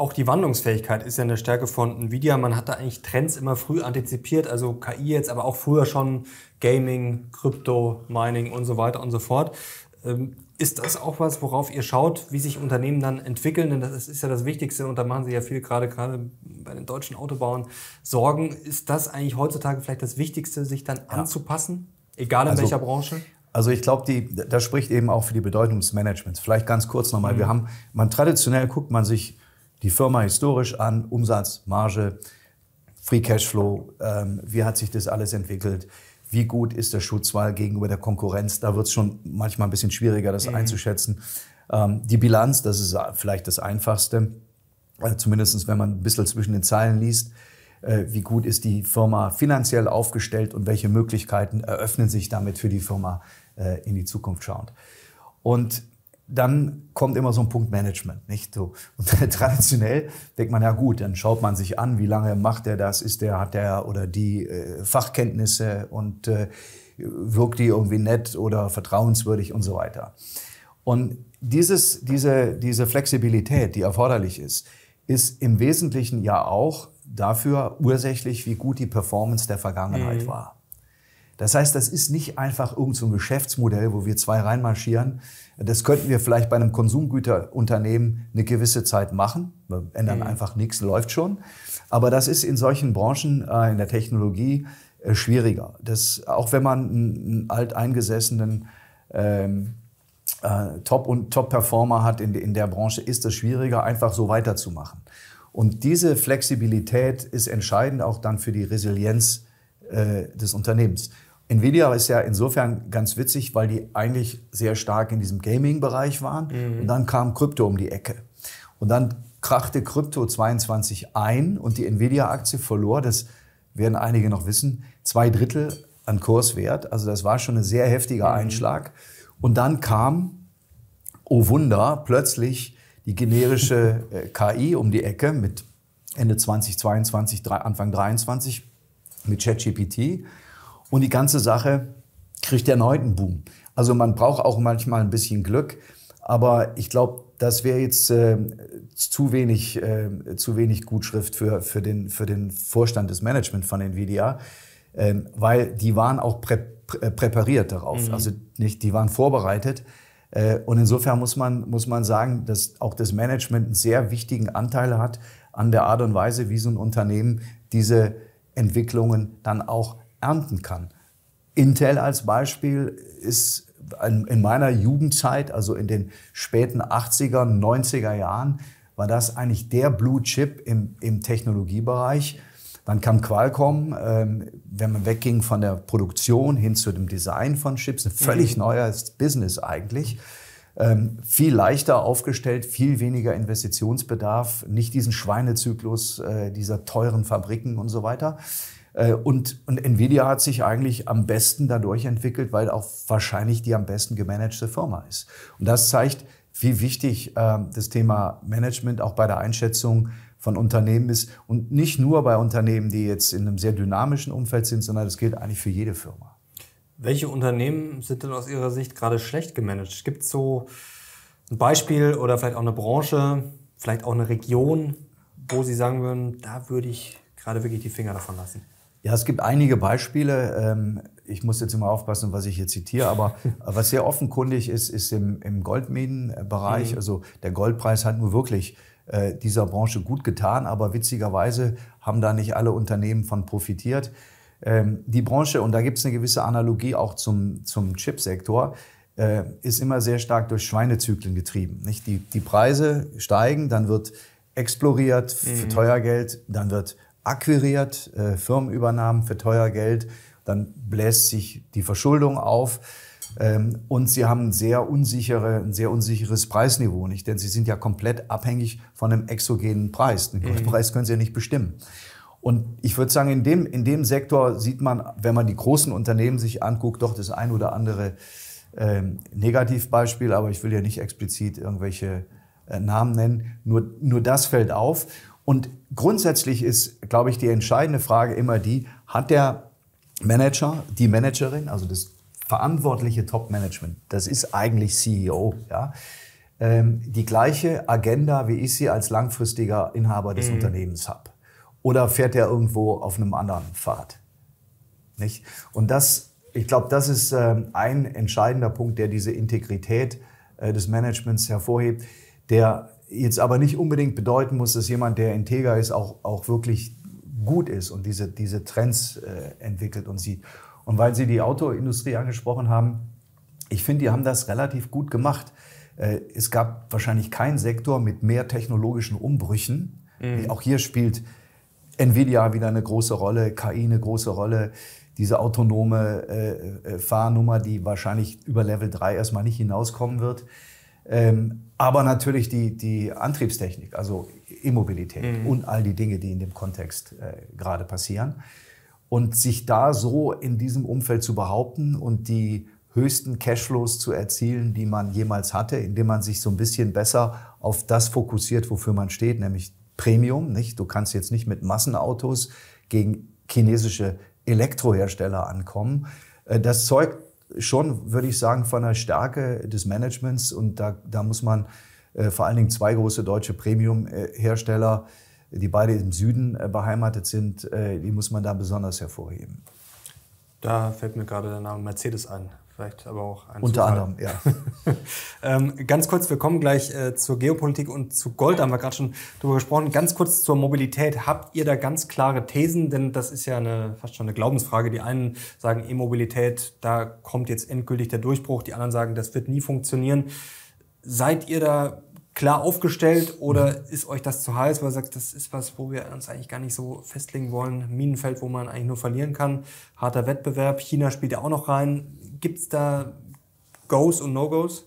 Auch die Wandlungsfähigkeit ist ja eine Stärke von Nvidia. Man hat da eigentlich Trends immer früh antizipiert, also KI jetzt, aber auch früher schon Gaming, Krypto, Mining und so weiter und so fort. Ähm, ist das auch was, worauf ihr schaut, wie sich Unternehmen dann entwickeln? Denn das ist ja das Wichtigste und da machen sie ja viel gerade gerade bei den deutschen Autobauern Sorgen. Ist das eigentlich heutzutage vielleicht das Wichtigste, sich dann ja. anzupassen? Egal in also, welcher Branche? Also ich glaube, das spricht eben auch für die Bedeutung des Managements. Vielleicht ganz kurz nochmal. Mhm. Wir haben, man traditionell guckt man sich die Firma historisch an, Umsatz, Marge, Free Cashflow, ähm, wie hat sich das alles entwickelt, wie gut ist der Schutzwall gegenüber der Konkurrenz, da wird es schon manchmal ein bisschen schwieriger, das mhm. einzuschätzen. Ähm, die Bilanz, das ist vielleicht das Einfachste, äh, zumindest wenn man ein bisschen zwischen den Zeilen liest, äh, wie gut ist die Firma finanziell aufgestellt und welche Möglichkeiten eröffnen sich damit für die Firma äh, in die Zukunft schauend. Und dann kommt immer so ein Punkt Management, nicht so. Und traditionell denkt man ja gut, dann schaut man sich an, wie lange macht er das, ist der, hat der oder die äh, Fachkenntnisse und äh, wirkt die irgendwie nett oder vertrauenswürdig und so weiter. Und dieses, diese, diese Flexibilität, die erforderlich ist, ist im Wesentlichen ja auch dafür ursächlich, wie gut die Performance der Vergangenheit mhm. war. Das heißt, das ist nicht einfach irgendein so Geschäftsmodell, wo wir zwei reinmarschieren. Das könnten wir vielleicht bei einem Konsumgüterunternehmen eine gewisse Zeit machen. Wir ändern mhm. einfach nichts, läuft schon. Aber das ist in solchen Branchen, äh, in der Technologie, äh, schwieriger. Das, auch wenn man einen alteingesessenen ähm, äh, Top- und Top-Performer hat in, in der Branche, ist es schwieriger, einfach so weiterzumachen. Und diese Flexibilität ist entscheidend auch dann für die Resilienz äh, des Unternehmens. Nvidia ist ja insofern ganz witzig, weil die eigentlich sehr stark in diesem Gaming-Bereich waren. Mhm. Und dann kam Krypto um die Ecke. Und dann krachte Krypto 22 ein und die Nvidia-Aktie verlor, das werden einige noch wissen, zwei Drittel an Kurswert. Also das war schon ein sehr heftiger mhm. Einschlag. Und dann kam, oh Wunder, plötzlich die generische äh, KI um die Ecke mit Ende 2022, Anfang 2023 mit ChatGPT. Und die ganze Sache kriegt erneut einen Boom. Also man braucht auch manchmal ein bisschen Glück, aber ich glaube, das wäre jetzt äh, zu wenig, äh, zu wenig Gutschrift für, für, den, für den Vorstand des Management von Nvidia, äh, weil die waren auch prä, prä, äh, präpariert darauf. Mhm. Also nicht, die waren vorbereitet. Äh, und insofern muss man, muss man sagen, dass auch das Management einen sehr wichtigen Anteil hat an der Art und Weise, wie so ein Unternehmen diese Entwicklungen dann auch ernten kann. Intel als Beispiel ist in meiner Jugendzeit, also in den späten 80er, 90er Jahren, war das eigentlich der Blue Chip im, im Technologiebereich. Dann kam Qualcomm, ähm, wenn man wegging von der Produktion hin zu dem Design von Chips, ein völlig mhm. neues Business eigentlich. Ähm, viel leichter aufgestellt, viel weniger Investitionsbedarf, nicht diesen Schweinezyklus äh, dieser teuren Fabriken und so weiter. Äh, und, und Nvidia hat sich eigentlich am besten dadurch entwickelt, weil auch wahrscheinlich die am besten gemanagte Firma ist. Und das zeigt, wie wichtig äh, das Thema Management auch bei der Einschätzung von Unternehmen ist. Und nicht nur bei Unternehmen, die jetzt in einem sehr dynamischen Umfeld sind, sondern das gilt eigentlich für jede Firma. Welche Unternehmen sind denn aus Ihrer Sicht gerade schlecht gemanagt? Gibt es so ein Beispiel oder vielleicht auch eine Branche, vielleicht auch eine Region, wo Sie sagen würden, da würde ich gerade wirklich die Finger davon lassen? Ja, es gibt einige Beispiele. Ähm, ich muss jetzt immer aufpassen, was ich hier zitiere, aber äh, was sehr offenkundig ist, ist im, im Goldminenbereich. Mhm. Also der Goldpreis hat nur wirklich äh, dieser Branche gut getan, aber witzigerweise haben da nicht alle Unternehmen von profitiert. Ähm, die Branche, und da gibt es eine gewisse Analogie auch zum, zum Chipsektor, äh, ist immer sehr stark durch Schweinezyklen getrieben. Nicht? Die, die Preise steigen, dann wird exploriert für mhm. teuer Geld, dann wird akquiriert, äh, Firmenübernahmen für teuer Geld, dann bläst sich die Verschuldung auf ähm, und sie haben ein sehr, unsichere, ein sehr unsicheres Preisniveau, nicht? Denn sie sind ja komplett abhängig von einem exogenen Preis. Den mhm. Preis können sie ja nicht bestimmen. Und ich würde sagen, in dem, in dem Sektor sieht man, wenn man die großen Unternehmen sich anguckt, doch das ein oder andere ähm, Negativbeispiel, aber ich will ja nicht explizit irgendwelche äh, Namen nennen. Nur, nur das fällt auf. Und grundsätzlich ist, glaube ich, die entscheidende Frage immer die, hat der Manager, die Managerin, also das verantwortliche Top-Management, das ist eigentlich CEO, ja, ähm, die gleiche Agenda, wie ich sie als langfristiger Inhaber des mhm. Unternehmens habe? Oder fährt er irgendwo auf einem anderen Pfad? Nicht? Und das, ich glaube, das ist ähm, ein entscheidender Punkt, der diese Integrität äh, des Managements hervorhebt, der jetzt aber nicht unbedingt bedeuten muss, dass jemand, der integer ist, auch, auch wirklich gut ist und diese, diese Trends äh, entwickelt und sieht. Und weil Sie die Autoindustrie angesprochen haben, ich finde, die haben das relativ gut gemacht. Äh, es gab wahrscheinlich keinen Sektor mit mehr technologischen Umbrüchen. Mhm. Auch hier spielt Nvidia wieder eine große Rolle, KI eine große Rolle. Diese autonome äh, äh Fahrnummer, die wahrscheinlich über Level 3 erstmal nicht hinauskommen wird. Ähm, aber natürlich die, die Antriebstechnik, also e mhm. und all die Dinge, die in dem Kontext äh, gerade passieren. Und sich da so in diesem Umfeld zu behaupten und die höchsten Cashflows zu erzielen, die man jemals hatte, indem man sich so ein bisschen besser auf das fokussiert, wofür man steht, nämlich Premium, nicht? Du kannst jetzt nicht mit Massenautos gegen chinesische Elektrohersteller ankommen. Äh, das zeugt schon, würde ich sagen, von der Stärke des Managements. Und da, da muss man äh, vor allen Dingen zwei große deutsche Premium-Hersteller, die beide im Süden äh, beheimatet sind, äh, die muss man da besonders hervorheben. Da fällt mir gerade der Name Mercedes ein. Vielleicht aber auch ein Unter Zufall. anderem, ja. ähm, ganz kurz, wir kommen gleich äh, zur Geopolitik und zu Gold, da haben wir gerade schon drüber gesprochen. Ganz kurz zur Mobilität. Habt ihr da ganz klare Thesen? Denn das ist ja eine, fast schon eine Glaubensfrage. Die einen sagen, E-Mobilität, da kommt jetzt endgültig der Durchbruch. Die anderen sagen, das wird nie funktionieren. Seid ihr da klar aufgestellt oder ist euch das zu heiß, weil ihr sagt, das ist was, wo wir uns eigentlich gar nicht so festlegen wollen. Minenfeld, wo man eigentlich nur verlieren kann. Harter Wettbewerb. China spielt ja auch noch rein. Gibt es da Goes und No-Goes?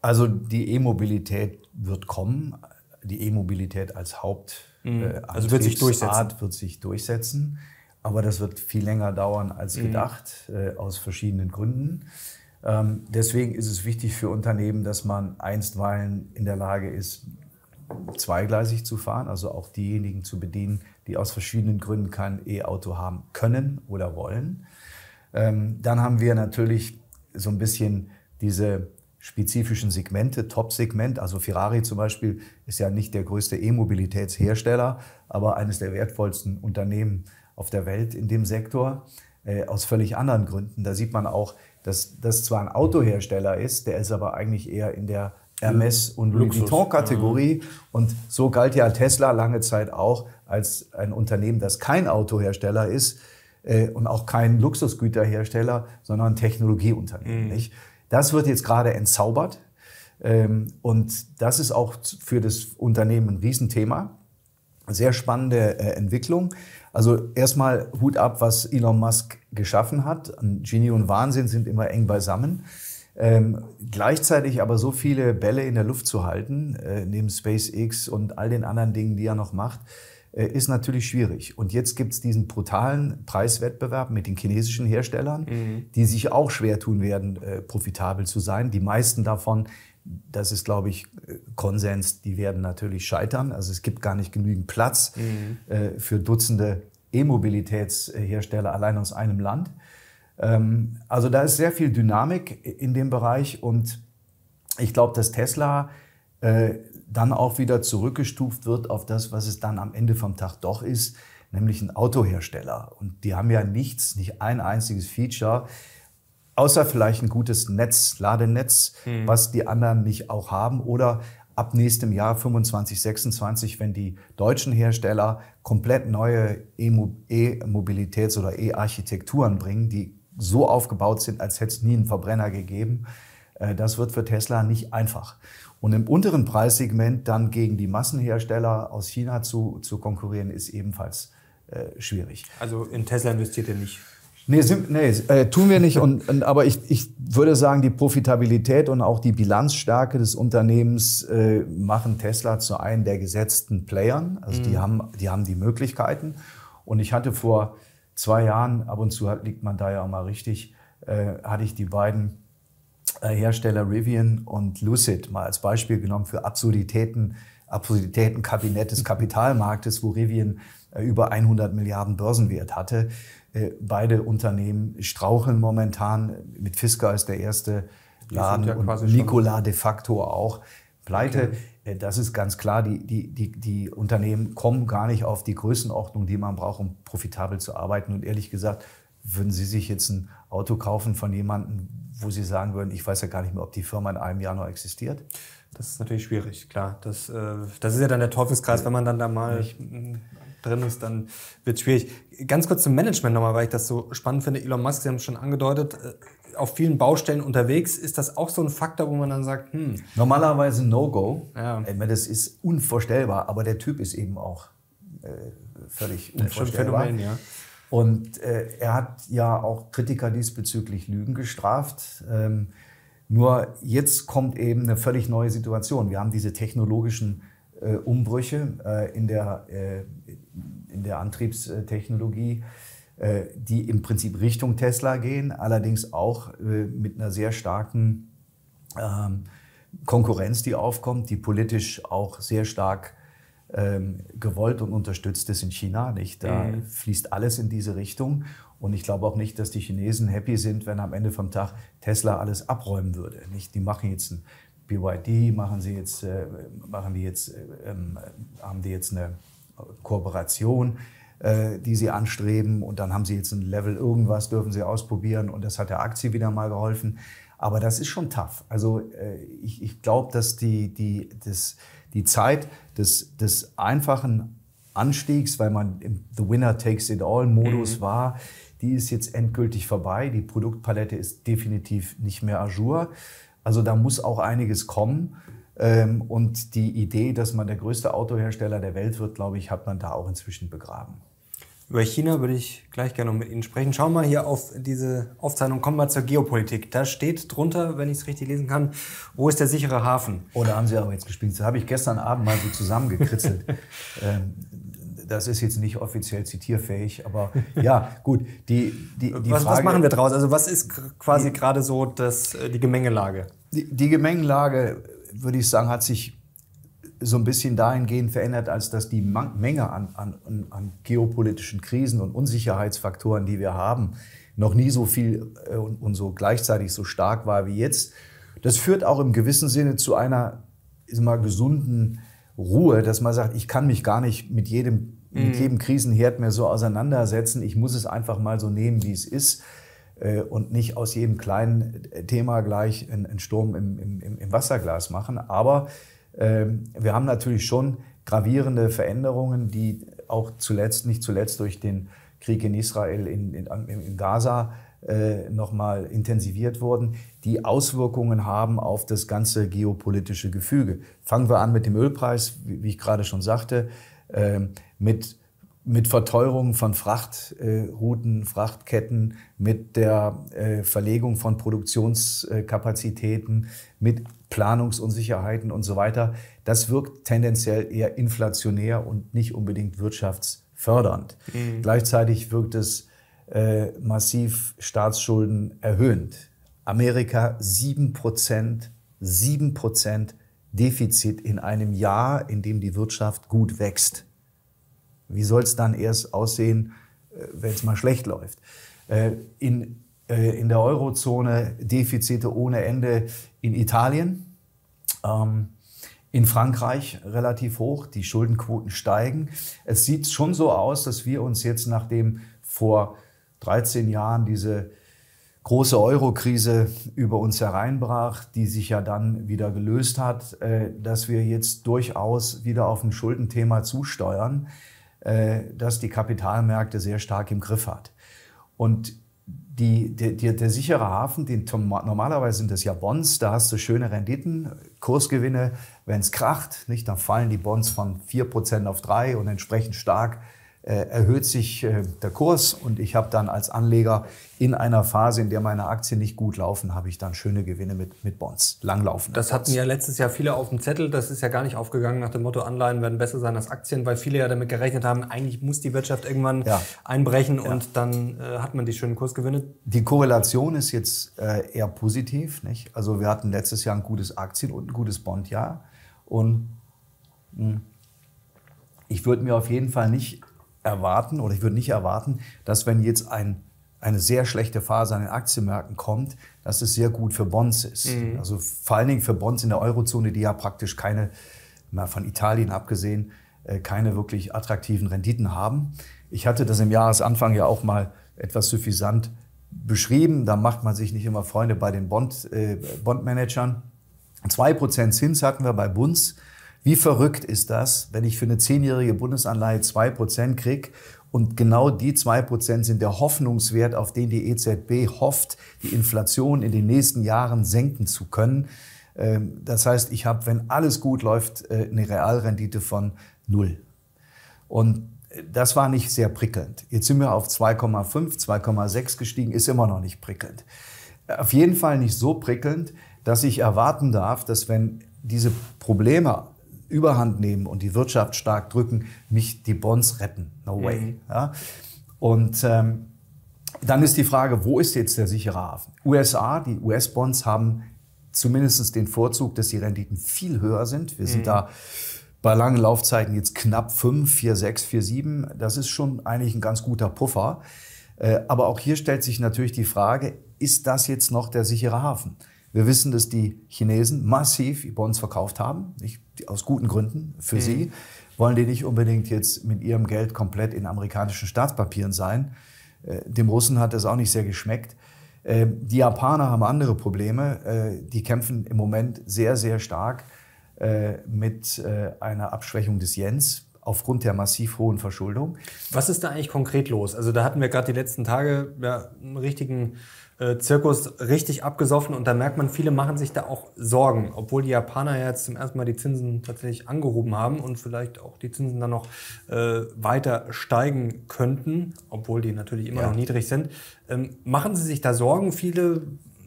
Also die E-Mobilität wird kommen. Die E-Mobilität als Haupt mhm. also wird sich äh, durchsetzen. wird sich durchsetzen. Aber das wird viel länger dauern als mhm. gedacht, äh, aus verschiedenen Gründen. Ähm, deswegen ist es wichtig für Unternehmen, dass man einstweilen in der Lage ist, zweigleisig zu fahren, also auch diejenigen zu bedienen, die aus verschiedenen Gründen kein E-Auto haben können oder wollen. Ähm, dann haben wir natürlich so ein bisschen diese spezifischen Segmente, Top-Segment. Also Ferrari zum Beispiel ist ja nicht der größte E-Mobilitätshersteller, aber eines der wertvollsten Unternehmen auf der Welt in dem Sektor, äh, aus völlig anderen Gründen. Da sieht man auch, dass das zwar ein Autohersteller ist, der ist aber eigentlich eher in der Hermes- und Louis Vuitton-Kategorie. Und so galt ja Tesla lange Zeit auch als ein Unternehmen, das kein Autohersteller ist, äh, und auch kein Luxusgüterhersteller, sondern Technologieunternehmen. Mhm. Nicht? Das wird jetzt gerade entzaubert. Ähm, und das ist auch für das Unternehmen ein Riesenthema. Sehr spannende äh, Entwicklung. Also erstmal Hut ab, was Elon Musk geschaffen hat. Genie und Wahnsinn sind immer eng beisammen. Ähm, gleichzeitig aber so viele Bälle in der Luft zu halten, äh, neben SpaceX und all den anderen Dingen, die er noch macht, äh, ist natürlich schwierig. Und jetzt gibt es diesen brutalen Preiswettbewerb mit den chinesischen Herstellern, mhm. die sich auch schwer tun werden, äh, profitabel zu sein. Die meisten davon, das ist, glaube ich, äh, Konsens, die werden natürlich scheitern. Also es gibt gar nicht genügend Platz mhm. für Dutzende E-Mobilitätshersteller allein aus einem Land. Ähm, also da ist sehr viel Dynamik in dem Bereich und ich glaube, dass Tesla dann auch wieder zurückgestuft wird auf das, was es dann am Ende vom Tag doch ist, nämlich ein Autohersteller. Und die haben ja nichts, nicht ein einziges Feature, außer vielleicht ein gutes Netz, Ladenetz, mhm. was die anderen nicht auch haben oder ab nächstem Jahr 25, 26, wenn die deutschen Hersteller komplett neue E-Mobilitäts- oder E-Architekturen bringen, die so aufgebaut sind, als hätte es nie einen Verbrenner gegeben. Äh, das wird für Tesla nicht einfach. Und im unteren Preissegment dann gegen die Massenhersteller aus China zu, zu konkurrieren, ist ebenfalls äh, schwierig. Also in Tesla investiert ihr nicht? Nee, sind, nee äh, tun wir nicht. Und, und, aber ich, ich würde sagen, die Profitabilität und auch die Bilanzstärke des Unternehmens äh, machen Tesla zu einem der gesetzten Playern. Also mhm. die, haben, die haben die Möglichkeiten. Und ich hatte vor zwei Jahren, ab und zu liegt man da ja auch mal richtig, äh, hatte ich die beiden Hersteller Rivian und Lucid mal als Beispiel genommen für Absurditäten, Absurditätenkabinett des Kapitalmarktes, wo Rivian äh, über 100 Milliarden Börsenwert hatte. Äh, beide Unternehmen straucheln momentan. Mit Fisker als der erste Laden ja und Nikola de facto auch pleite. Okay. Äh, das ist ganz klar. Die, die, die, die Unternehmen kommen gar nicht auf die Größenordnung, die man braucht, um profitabel zu arbeiten. Und ehrlich gesagt, würden Sie sich jetzt ein Auto kaufen von jemandem, wo Sie sagen würden, ich weiß ja gar nicht mehr, ob die Firma in einem Jahr noch existiert? Das ist natürlich schwierig, klar. Das, äh, das ist ja dann der Teufelskreis, wenn man dann da mal nicht. drin ist, dann wird es schwierig. Ganz kurz zum Management nochmal, weil ich das so spannend finde. Elon Musk, Sie haben es schon angedeutet, äh, auf vielen Baustellen unterwegs. Ist das auch so ein Faktor, wo man dann sagt, hm. Normalerweise No-Go. Ja. Das ist unvorstellbar, aber der Typ ist eben auch äh, völlig unvorstellbar. Das schon Phänomen, ja. Und äh, er hat ja auch Kritiker diesbezüglich Lügen gestraft. Ähm, nur jetzt kommt eben eine völlig neue Situation. Wir haben diese technologischen äh, Umbrüche äh, in, der, äh, in der Antriebstechnologie, äh, die im Prinzip Richtung Tesla gehen, allerdings auch äh, mit einer sehr starken ähm, Konkurrenz, die aufkommt, die politisch auch sehr stark ähm, gewollt und unterstützt ist in China. Nicht? Da mhm. fließt alles in diese Richtung. Und ich glaube auch nicht, dass die Chinesen happy sind, wenn am Ende vom Tag Tesla alles abräumen würde. Nicht? Die machen jetzt ein BYD, machen sie jetzt, äh, machen die jetzt, äh, ähm, haben die jetzt eine Kooperation, äh, die sie anstreben. Und dann haben sie jetzt ein Level irgendwas, dürfen sie ausprobieren. Und das hat der Aktie wieder mal geholfen. Aber das ist schon tough. Also ich, ich glaube, dass die, die, das, die Zeit des, des einfachen Anstiegs, weil man im The Winner Takes It All Modus mhm. war, die ist jetzt endgültig vorbei. Die Produktpalette ist definitiv nicht mehr Azure. Also da muss auch einiges kommen. Ähm, und die Idee, dass man der größte Autohersteller der Welt wird, glaube ich, hat man da auch inzwischen begraben. Über China würde ich gleich gerne noch mit Ihnen sprechen. Schauen wir mal hier auf diese Aufzeichnung. Kommen wir zur Geopolitik. Da steht drunter, wenn ich es richtig lesen kann, wo ist der sichere Hafen? Oh, da haben Sie aber jetzt gespielt. Das habe ich gestern Abend mal so zusammengekritzelt. Ähm, das ist jetzt nicht offiziell zitierfähig, aber ja, gut. Die, die, die was, Frage, was machen wir draus? Also was ist quasi die, gerade so das, äh, die Gemengelage? Die, die Gemengelage, würde ich sagen, hat sich so ein bisschen dahingehend verändert, als dass die Menge an, an, an geopolitischen Krisen und Unsicherheitsfaktoren, die wir haben, noch nie so viel äh, und, und so gleichzeitig so stark war wie jetzt. Das führt auch im gewissen Sinne zu einer mal, gesunden Ruhe, dass man sagt, ich kann mich gar nicht mit jedem, mhm. mit mm. jedem Krisenherd mehr so auseinandersetzen. Ich muss es einfach mal so nehmen, wie es ist äh, und nicht aus jedem kleinen Thema gleich einen, Sturm im, im, im Wasserglas machen. Aber ähm, wir haben natürlich schon gravierende Veränderungen, die auch zuletzt, nicht zuletzt durch den Krieg in Israel, in, in, in Gaza äh, nochmal intensiviert wurden, die Auswirkungen haben auf das ganze geopolitische Gefüge. Fangen wir an mit dem Ölpreis, wie ich gerade schon sagte, äh, mit mit Verteuerung von Frachtrouten, Frachtketten, mit der äh, Verlegung von Produktionskapazitäten, mit Planungsunsicherheiten und so weiter. Das wirkt tendenziell eher inflationär und nicht unbedingt wirtschaftsfördernd. Mhm. Gleichzeitig wirkt es äh, massiv Staatsschulden erhöhend. Amerika 7%, 7% Defizit in einem Jahr, in dem die Wirtschaft gut wächst. Wie soll es dann erst aussehen, äh, wenn es mal schlecht läuft? Äh, in, äh, in der Eurozone Defizite ohne Ende in Italien, ähm, in Frankreich relativ hoch, die Schuldenquoten steigen. Es sieht schon so aus, dass wir uns jetzt, nachdem vor 13 Jahren diese große Euro-Krise über uns hereinbrach, die sich ja dann wieder gelöst hat, dass wir jetzt durchaus wieder auf ein Schuldenthema zusteuern. Äh, das die Kapitalmärkte sehr stark im Griff hat. Und die, die, die, der sichere Hafen, den, normalerweise sind das ja Bonds, da hast du schöne Renditen, Kursgewinne. Wenn es kracht, nicht, dann fallen die Bonds von 4% auf 3 und entsprechend stark äh, erhöht sich äh, der Kurs und ich habe dann als Anleger in einer Phase, in der meine Aktien nicht gut laufen, habe ich dann schöne Gewinne mit, mit Bonds, langlaufen. Das hatten ja letztes Jahr viele auf dem Zettel, das ist ja gar nicht aufgegangen nach dem Motto, Anleihen werden besser sein als Aktien, weil viele ja damit gerechnet haben, eigentlich muss die Wirtschaft irgendwann ja. einbrechen ja. und dann äh, hat man die schönen Kursgewinne. Die Korrelation ist jetzt äh, eher positiv. Nicht? Also wir hatten letztes Jahr ein gutes Aktien- und ein gutes Bondjahr und mh, hm, ich würde mir auf jeden Fall nicht erwarten oder ich würde nicht erwarten, dass wenn jetzt ein, eine sehr schlechte Phase an den Aktienmärkten kommt, dass es sehr gut für Bonds ist. Mhm. Also vor allen Dingen für Bonds in der Eurozone, die ja praktisch keine, mal von Italien abgesehen, äh, keine wirklich attraktiven Renditen haben. Ich hatte das im Jahresanfang ja auch mal etwas suffisant beschrieben. Da macht man sich nicht immer Freunde bei den Bond, äh, Bondmanagern. 2% Zins hatten wir bei Bunds. Wie verrückt ist das, wenn ich für eine zehnjährige Bundesanleihe zwei Prozent kriege und genau die zwei Prozent sind der Hoffnungswert, auf den die EZB hofft, die Inflation in den nächsten Jahren senken zu können. Ähm, das heißt, ich habe, wenn alles gut läuft, äh, eine Realrendite von null. Und äh, das war nicht sehr prickelnd. Jetzt sind wir auf 2,5, 2,6 gestiegen, ist immer noch nicht prickelnd. Äh, auf jeden Fall nicht so prickelnd, dass ich erwarten darf, dass wenn diese Probleme Überhand nehmen und die Wirtschaft stark drücken, mich die Bonds retten. No way. Mhm. Ja? Und ähm, dann ist die Frage, wo ist jetzt der sichere Hafen? USA, die US-Bonds haben zumindest den Vorzug, dass die Renditen viel höher sind. Wir mhm. sind da bei langen Laufzeiten jetzt knapp 5, 4, 6, 4, 7. Das ist schon eigentlich ein ganz guter Puffer. Äh, aber auch hier stellt sich natürlich die Frage, ist das jetzt noch der sichere Hafen? Wir wissen, dass die Chinesen massiv Bonds verkauft haben. Ich aus guten Gründen für mhm. sie, wollen die nicht unbedingt jetzt mit ihrem Geld komplett in amerikanischen Staatspapieren sein. Äh, dem Russen hat das auch nicht sehr geschmeckt. Ähm, die Japaner haben andere Probleme. Äh, die kämpfen im Moment sehr, sehr stark äh, mit einer Abschwächung des Jens aufgrund der massiv hohen Verschuldung. Was ist da eigentlich konkret los? Also da hatten wir gerade die letzten Tage ja, einen richtigen äh, Zirkus richtig abgesoffen und da merkt man, viele machen sich da auch Sorgen, obwohl die Japaner ja jetzt zum ersten Mal die Zinsen tatsächlich angehoben haben und vielleicht auch die Zinsen dann noch äh, weiter steigen könnten, obwohl die natürlich immer ja. noch niedrig sind. Ähm, machen Sie sich da Sorgen? Viele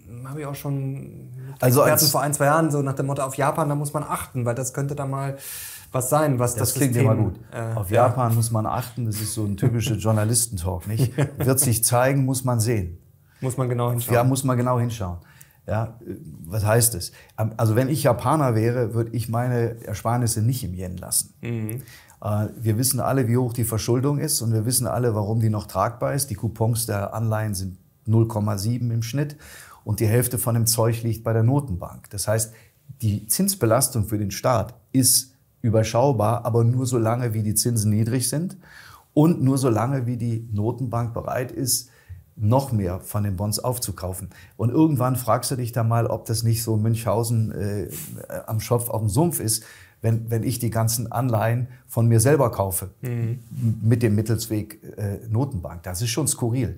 hm, habe ich auch schon also als, vor ein, zwei Jahren so nach dem Motto auf Japan, da muss man achten, weil das könnte da mal was sein, was das, das klingt System, immer gut. Äh, äh, Auf ja. Japan muss man achten, das ist so ein typischer Journalistentalk, nicht? Wird sich zeigen, muss man sehen. Muss man genau hinschauen. Ja, muss man genau hinschauen. Ja, äh, was heißt es? Ähm, also wenn ich Japaner wäre, würde ich meine Ersparnisse nicht im Yen lassen. Mhm. Äh, wir wissen alle, wie hoch die Verschuldung ist und wir wissen alle, warum die noch tragbar ist. Die Coupons der Anleihen sind 0,7 im Schnitt und die Hälfte von dem Zeug liegt bei der Notenbank. Das heißt, die Zinsbelastung für den Staat ist überschaubar, aber nur so lange, wie die Zinsen niedrig sind und nur so lange, wie die Notenbank bereit ist, noch mehr von den Bonds aufzukaufen. Und irgendwann fragst du dich da mal, ob das nicht so Münchhausen äh, am Schopf auf dem Sumpf ist, wenn, wenn ich die ganzen Anleihen von mir selber kaufe mhm. mit dem Mittelsweg äh, Notenbank. Das ist schon skurril.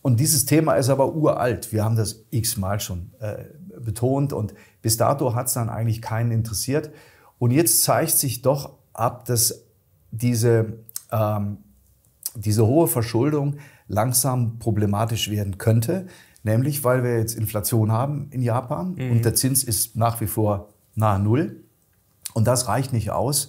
Und dieses Thema ist aber uralt. Wir haben das x-mal schon äh, betont und bis dato hat es dann eigentlich keinen interessiert. Und jetzt zeigt sich doch ab, dass diese, ähm, diese hohe Verschuldung langsam problematisch werden könnte, nämlich weil wir jetzt Inflation haben in Japan mhm. und der Zins ist nach wie vor nahe Null. Und das reicht nicht aus,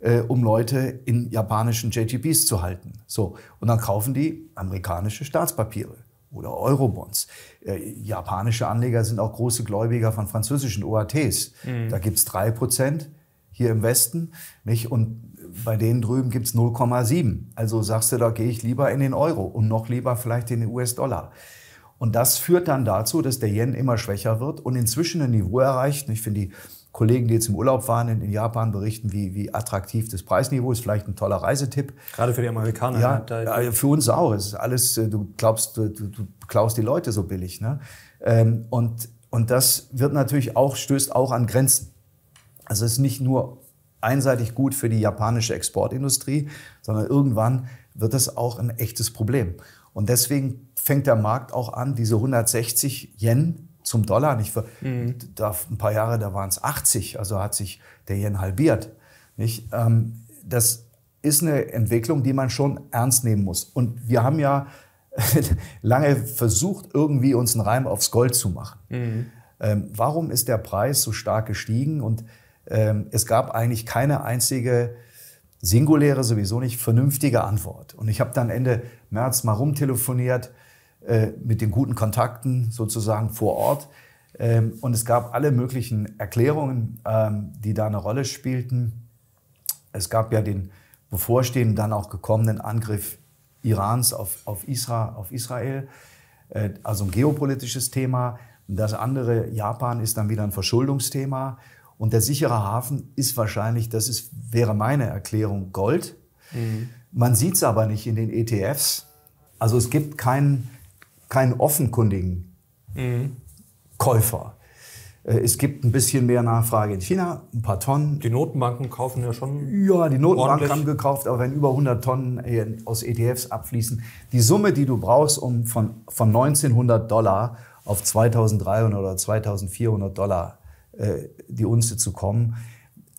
äh, um Leute in japanischen JGBs zu halten. So, und dann kaufen die amerikanische Staatspapiere oder Eurobonds. Äh, japanische Anleger sind auch große Gläubiger von französischen OATs. Mhm. Da gibt's drei Prozent hier im Westen, nicht? Und bei denen drüben gibt's 0,7. Also sagst du, da gehe ich lieber in den Euro und noch lieber vielleicht in den US-Dollar. Und das führt dann dazu, dass der Yen immer schwächer wird und inzwischen ein Niveau erreicht. Ich finde, die Kollegen, die jetzt im Urlaub waren in, in Japan, berichten, wie, wie attraktiv das Preisniveau ist. Vielleicht ein toller Reisetipp. Gerade für die Amerikaner. Ja, ne? ja für uns auch. Es ist alles, äh, du glaubst, du, du klaust die Leute so billig. Ne? Ähm, und, und das wird natürlich auch, stößt auch an Grenzen. Also es ist nicht nur einseitig gut für die japanische Exportindustrie, sondern irgendwann wird das auch ein echtes Problem. Und deswegen fängt der Markt auch an, diese 160 Yen zum Dollar nicht. Mhm. Da, ein paar Jahre, da waren es 80, also hat sich der Yen halbiert. Nicht? Ähm, das ist eine Entwicklung, die man schon ernst nehmen muss. Und wir haben ja lange versucht, irgendwie uns einen Reim aufs Gold zu machen. Mhm. Ähm, warum ist der Preis so stark gestiegen? Und ähm, es gab eigentlich keine einzige singuläre, sowieso nicht vernünftige Antwort. Und ich habe dann Ende März mal rumtelefoniert äh, mit den guten Kontakten sozusagen vor Ort. Ähm, und es gab alle möglichen Erklärungen, ähm, die da eine Rolle spielten. Es gab ja den bevorstehenden, dann auch gekommenen Angriff Irans auf, auf, Isra, auf Israel, äh, also ein geopolitisches Thema. Das andere, Japan, ist dann wieder ein Verschuldungsthema. Und der sichere Hafen ist wahrscheinlich, das ist, wäre meine Erklärung, Gold. Mhm. Man sieht es aber nicht in den ETFs. Also es gibt keinen keinen offenkundigen mhm. Käufer. Äh, es gibt ein bisschen mehr Nachfrage in China, ein paar Tonnen. Die Notenbanken kaufen ja schon. Ja, die Notenbanken haben gekauft, aber wenn über 100 Tonnen äh, aus ETFs abfließen, die Summe, die du brauchst, um von, von 1900 Dollar auf 2300 oder 2400 Dollar äh, die Unze zu kommen,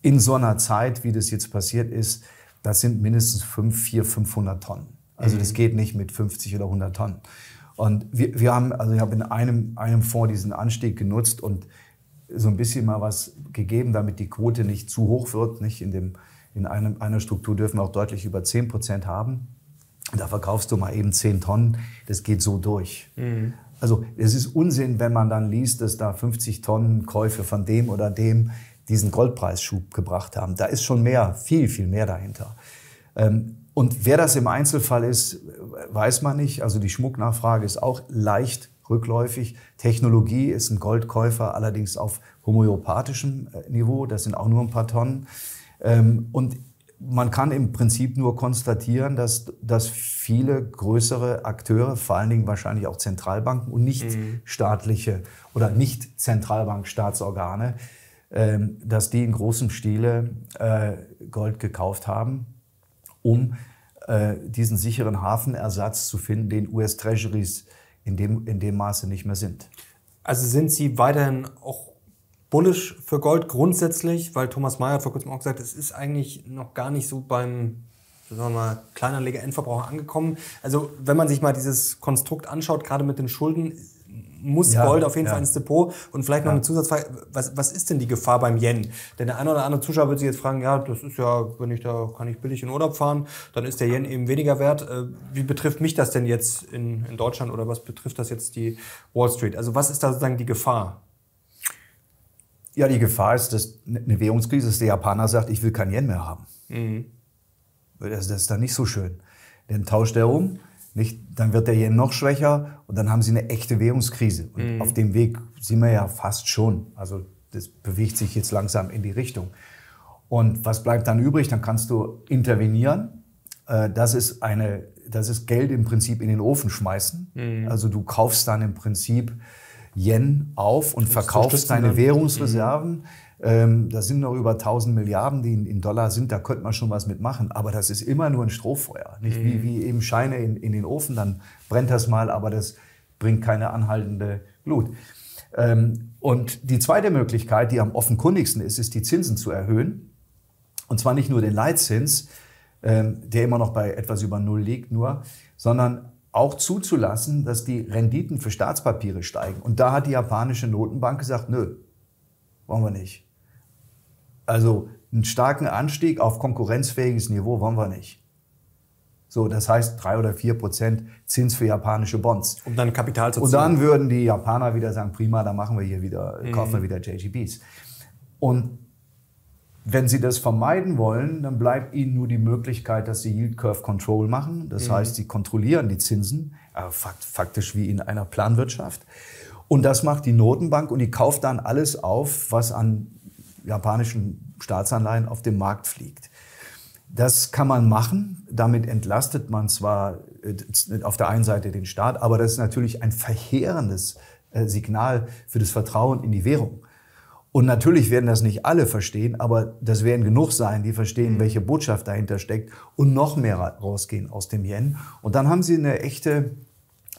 in so einer Zeit, wie das jetzt passiert ist, das sind mindestens 5, 4, 500 Tonnen. Also mhm. das geht nicht mit 50 oder 100 Tonnen. Und wir, wir haben, also ich habe in einem, einem Fonds diesen Anstieg genutzt und so ein bisschen mal was gegeben, damit die Quote nicht zu hoch wird. Nicht? In, dem, in einem, einer Struktur dürfen wir auch deutlich über 10 Prozent haben. Da verkaufst du mal eben 10 Tonnen. Das geht so durch. Mhm. Also es ist Unsinn, wenn man dann liest, dass da 50 Tonnen Käufe von dem oder dem diesen Goldpreisschub gebracht haben. Da ist schon mehr, viel, viel mehr dahinter. Ähm, und wer das im Einzelfall ist, weiß man nicht. Also die Schmucknachfrage ist auch leicht rückläufig. Technologie ist ein Goldkäufer, allerdings auf homöopathischem äh, Niveau. Das sind auch nur ein paar Tonnen. Ähm, und man kann im Prinzip nur konstatieren, dass, dass viele größere Akteure, vor allen Dingen wahrscheinlich auch Zentralbanken und nicht mhm. staatliche oder nicht Zentralbankstaatsorgane, ähm, dass die in großem Stile äh, Gold gekauft haben um äh, diesen sicheren Hafenersatz zu finden, den US-Treasuries in dem, in dem Maße nicht mehr sind. Also sind Sie weiterhin auch bullisch für Gold grundsätzlich, weil Thomas Mayer vor kurzem auch gesagt, es ist eigentlich noch gar nicht so beim sagen wir mal, Kleinanleger, Endverbraucher angekommen. Also wenn man sich mal dieses Konstrukt anschaut, gerade mit den Schulden, muss ja, Gold auf jeden ja. Fall ins Depot. Und vielleicht noch eine Zusatzfrage, was, was ist denn die Gefahr beim Yen? Denn der eine oder andere Zuschauer wird sich jetzt fragen, ja, das ist ja, wenn ich da, kann ich billig in Urlaub fahren, dann ist der Yen eben weniger wert. Äh, wie betrifft mich das denn jetzt in, in Deutschland oder was betrifft das jetzt die Wall Street? Also was ist da sozusagen die Gefahr? Ja, die Gefahr ist, dass eine Währungskrise, dass der Japaner sagt, ich will keinen Yen mehr haben. Mhm. Das, das, ist dann nicht so schön. Dann tauscht er um nicht? Dann wird der Yen noch schwächer und dann haben sie eine echte Währungskrise. Und mhm. auf dem Weg sind wir ja fast schon. Also das bewegt sich jetzt langsam in die Richtung. Und was bleibt dann übrig? Dann kannst du intervenieren. Äh, das ist eine, das ist Geld im Prinzip in den Ofen schmeißen. Mhm. Also du kaufst dann im Prinzip Yen auf und verkaufst deine Währungsreserven. Mhm ähm, da sind noch über 1000 Milliarden, die in, in, Dollar sind, da könnte man schon was mitmachen. Aber das ist immer nur ein Strohfeuer. Nicht mhm. wie, wie eben Scheine in, in den Ofen, dann brennt das mal, aber das bringt keine anhaltende Glut. Ähm, und die zweite Möglichkeit, die am offenkundigsten ist, ist, die Zinsen zu erhöhen. Und zwar nicht nur den Leitzins, ähm, der immer noch bei etwas über Null liegt, nur, sondern auch zuzulassen, dass die Renditen für Staatspapiere steigen. Und da hat die japanische Notenbank gesagt, nö, wollen wir nicht. Also einen starken Anstieg auf konkurrenzfähiges Niveau wollen wir nicht. So, das heißt drei oder vier Prozent Zins für japanische Bonds. Um dann Kapital zu ziehen. Und dann würden die Japaner wieder sagen, prima, dann machen wir hier wieder, mhm. kaufen wir wieder JGBs. Und wenn sie das vermeiden wollen, dann bleibt ihnen nur die Möglichkeit, dass sie Yield Curve Control machen. Das mhm. heißt, sie kontrollieren die Zinsen, äh, faktisch wie in einer Planwirtschaft. Und das macht die Notenbank und die kauft dann alles auf, was an japanischen Staatsanleihen auf dem Markt fliegt. Das kann man machen. Damit entlastet man zwar äh, auf der einen Seite den Staat, aber das ist natürlich ein verheerendes äh, Signal für das Vertrauen in die Währung. Und natürlich werden das nicht alle verstehen, aber das werden genug sein, die verstehen, mhm. welche Botschaft dahinter steckt und noch mehr rausgehen aus dem Yen. Und dann haben sie eine echte,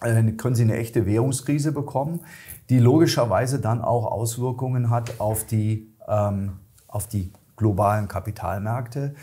äh, können sie eine echte Währungskrise bekommen, die logischerweise dann auch Auswirkungen hat auf die ähm, auf die globalen Kapitalmärkte.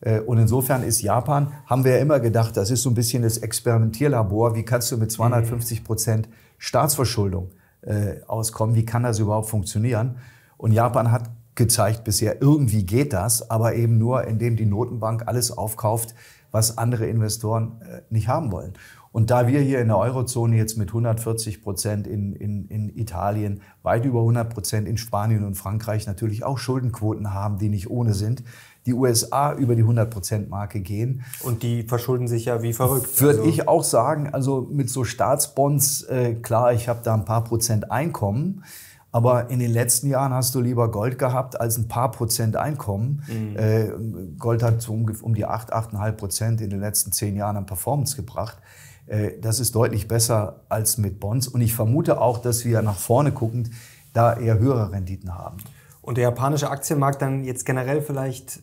Äh, und insofern ist Japan, haben wir ja immer gedacht, das ist so ein bisschen das Experimentierlabor. Wie kannst du mit 250 Prozent Staatsverschuldung äh, auskommen? Wie kann das überhaupt funktionieren? Und Japan hat gezeigt bisher, irgendwie geht das, aber eben nur, indem die Notenbank alles aufkauft, was andere Investoren äh, nicht haben wollen. Und da wir hier in der Eurozone jetzt mit 140 Prozent in, in, in Italien, weit über 100 Prozent in Spanien und Frankreich natürlich auch Schuldenquoten haben, die nicht ohne sind, die USA über die 100-Prozent-Marke gehen. Und die verschulden sich ja wie verrückt. Würde also. ich auch sagen, also mit so Staatsbonds, äh, klar, ich habe da ein paar Prozent Einkommen, aber in den letzten Jahren hast du lieber Gold gehabt als ein paar Prozent Einkommen. Mhm. Äh, Gold hat so um, um die 8, 8,5 Prozent in den letzten zehn Jahren an Performance gebracht. Äh, das ist deutlich besser als mit Bonds. Und ich vermute auch, dass wir nach vorne guckend da eher höhere Renditen haben. Und der japanische Aktienmarkt dann jetzt generell vielleicht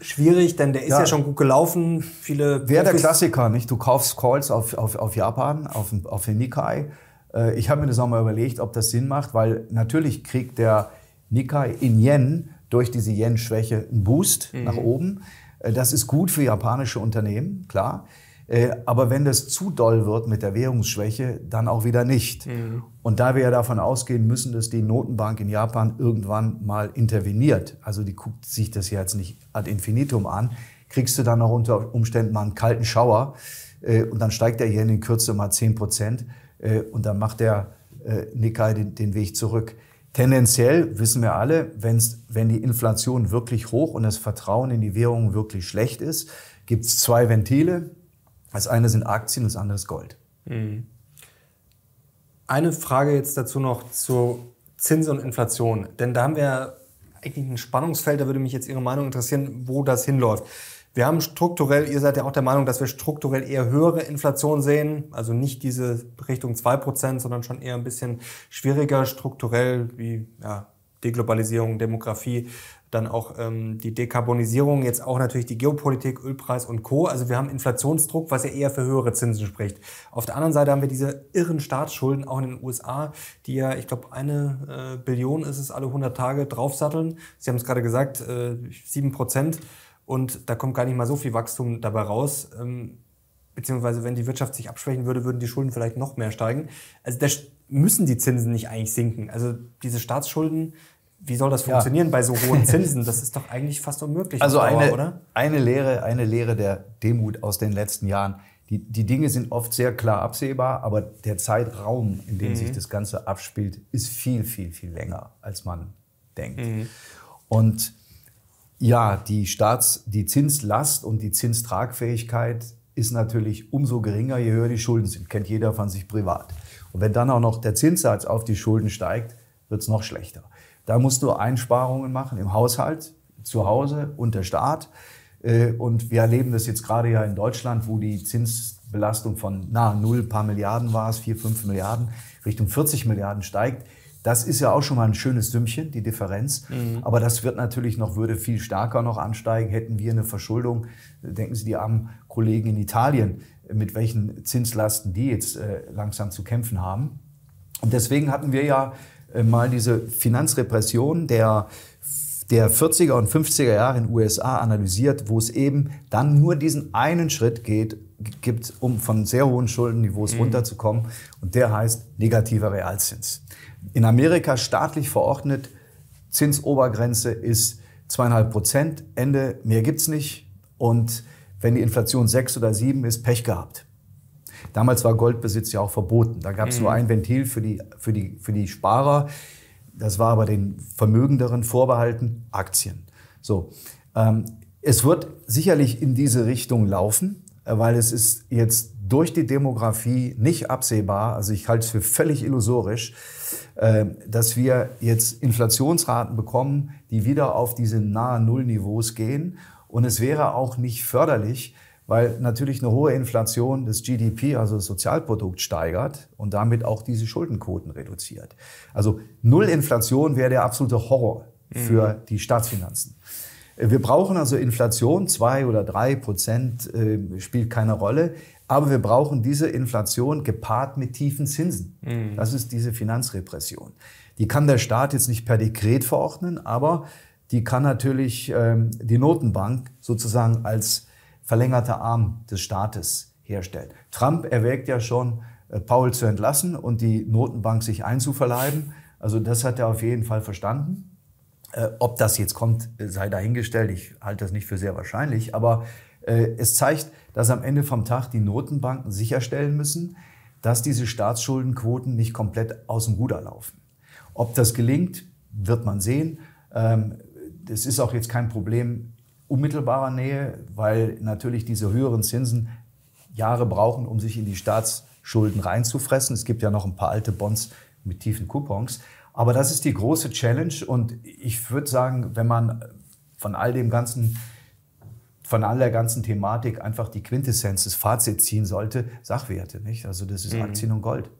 schwierig, denn der ist ja, ja schon gut gelaufen. Viele Wer der Klassiker, nicht? Du kaufst Calls auf, auf, auf Japan, auf, auf den Nikkei. Äh, ich habe mir das auch mal überlegt, ob das Sinn macht, weil natürlich kriegt der Nikkei in Yen durch diese Yen-Schwäche einen Boost mhm. nach oben. Äh, das ist gut für japanische Unternehmen, klar. Äh, aber wenn das zu doll wird mit der Währungsschwäche, dann auch wieder nicht. Mhm. Und da wir ja davon ausgehen müssen, dass die Notenbank in Japan irgendwann mal interveniert, also die guckt sich das jetzt nicht ad infinitum an, kriegst du dann auch unter Umständen mal einen kalten Schauer äh, und dann steigt der Yen in Kürze mal 10 Prozent äh, und dann macht der Nikkei den, den Weg zurück. Tendenziell wissen wir alle, wenn's, wenn die Inflation wirklich hoch und das Vertrauen in die Währung wirklich schlecht ist, gibt's zwei Ventile. Das eine sind Aktien, das andere ist Gold. Mhm. Eine Frage jetzt dazu noch zu Zinsen und Inflation. Denn da haben wir eigentlich ein Spannungsfeld, da würde mich jetzt Ihre Meinung interessieren, wo das hinläuft. Wir haben strukturell, ihr seid ja auch der Meinung, dass wir strukturell eher höhere Inflation sehen, also nicht diese Richtung 2%, sondern schon eher ein bisschen schwieriger strukturell, wie ja, Deglobalisierung, Demografie, dann auch ähm, die Dekarbonisierung, jetzt auch natürlich die Geopolitik, Ölpreis und Co. Also wir haben Inflationsdruck, was ja eher für höhere Zinsen spricht. Auf der anderen Seite haben wir diese irren Staatsschulden auch in den USA, die ja, ich glaube, eine äh, Billion ist es alle 100 Tage draufsatteln. Sie haben es gerade gesagt, äh, sieben äh, Prozent. Und da kommt gar nicht mal so viel Wachstum dabei raus. Ähm, beziehungsweise wenn die Wirtschaft sich abschwächen würde, würden die Schulden vielleicht noch mehr steigen. Also da müssen die Zinsen nicht eigentlich sinken. Also diese Staatsschulden, wie soll das funktionieren ja. bei so hohen Zinsen? Das ist doch eigentlich fast unmöglich. Also Dauer, eine, oder? eine Lehre, eine Lehre der Demut aus den letzten Jahren. Die, die Dinge sind oft sehr klar absehbar, aber der Zeitraum, in dem mhm. sich das Ganze abspielt, ist viel, viel, viel länger, als man denkt. Mhm. Und ja, die Staats-, die Zinslast und die Zinstragfähigkeit ist natürlich umso geringer, je höher die Schulden sind. Kennt jeder von sich privat. Und wenn dann auch noch der Zinssatz auf die Schulden steigt, wird es noch schlechter. Da musst du Einsparungen machen im Haushalt, zu Hause und der Staat. Äh, und wir erleben das jetzt gerade ja in Deutschland, wo die Zinsbelastung von nahe null, paar Milliarden war es, vier, fünf Milliarden, Richtung 40 Milliarden steigt. Das ist ja auch schon mal ein schönes Sümmchen, die Differenz. Mhm. Aber das wird natürlich noch, würde viel stärker noch ansteigen, hätten wir eine Verschuldung. Denken Sie die armen Kollegen in Italien, mit welchen Zinslasten die jetzt äh, langsam zu kämpfen haben. Und deswegen hatten wir ja äh, mal diese Finanzrepression der der 40er und 50er Jahre in den USA analysiert, wo es eben dann nur diesen einen Schritt geht, gibt, um von sehr hohen Schuldenniveaus mhm. runterzukommen. Und der heißt negativer Realzins. In Amerika staatlich verordnet, Zinsobergrenze ist zweieinhalb Prozent, Ende, mehr gibt's nicht. Und wenn die Inflation sechs oder sieben ist, Pech gehabt. Damals war Goldbesitz ja auch verboten. Da gab es mhm. nur ein Ventil für die, für, die, für die Sparer. Das war aber den Vermögenderen vorbehalten, Aktien. So. Ähm, es wird sicherlich in diese Richtung laufen, äh, weil es ist jetzt durch die Demografie nicht absehbar, also ich halte es für völlig illusorisch, ähm, dass wir jetzt Inflationsraten bekommen, die wieder auf diese nahe Nullniveaus gehen. Und es wäre auch nicht förderlich, weil natürlich eine hohe Inflation das GDP, also das Sozialprodukt, steigert und damit auch diese Schuldenquoten reduziert. Also null Inflation wäre der absolute Horror für mhm. die Staatsfinanzen. Wir brauchen also Inflation, zwei oder drei Prozent äh, spielt keine Rolle, aber wir brauchen diese Inflation gepaart mit tiefen Zinsen. Mhm. Das ist diese Finanzrepression. Die kann der Staat jetzt nicht per Dekret verordnen, aber die kann natürlich ähm, die Notenbank sozusagen als verlängerte Arm des Staates herstellt. Trump erwägt ja schon, äh, Paul zu entlassen und die Notenbank sich einzuverleiben. Also das hat er auf jeden Fall verstanden. Äh, ob das jetzt kommt, sei dahingestellt. Ich halte das nicht für sehr wahrscheinlich. Aber äh, es zeigt, dass am Ende vom Tag die Notenbanken sicherstellen müssen, dass diese Staatsschuldenquoten nicht komplett aus dem Ruder laufen. Ob das gelingt, wird man sehen. Ähm, es ist auch jetzt kein Problem unmittelbarer Nähe, weil natürlich diese höheren Zinsen Jahre brauchen, um sich in die Staatsschulden reinzufressen. Es gibt ja noch ein paar alte Bonds mit tiefen Coupons. Aber das ist die große Challenge und ich würde sagen, wenn man von all dem ganzen von all der ganzen Thematik einfach die Quintessenz, das Fazit ziehen sollte, Sachwerte, nicht? Also das ist mhm. Aktien und Gold.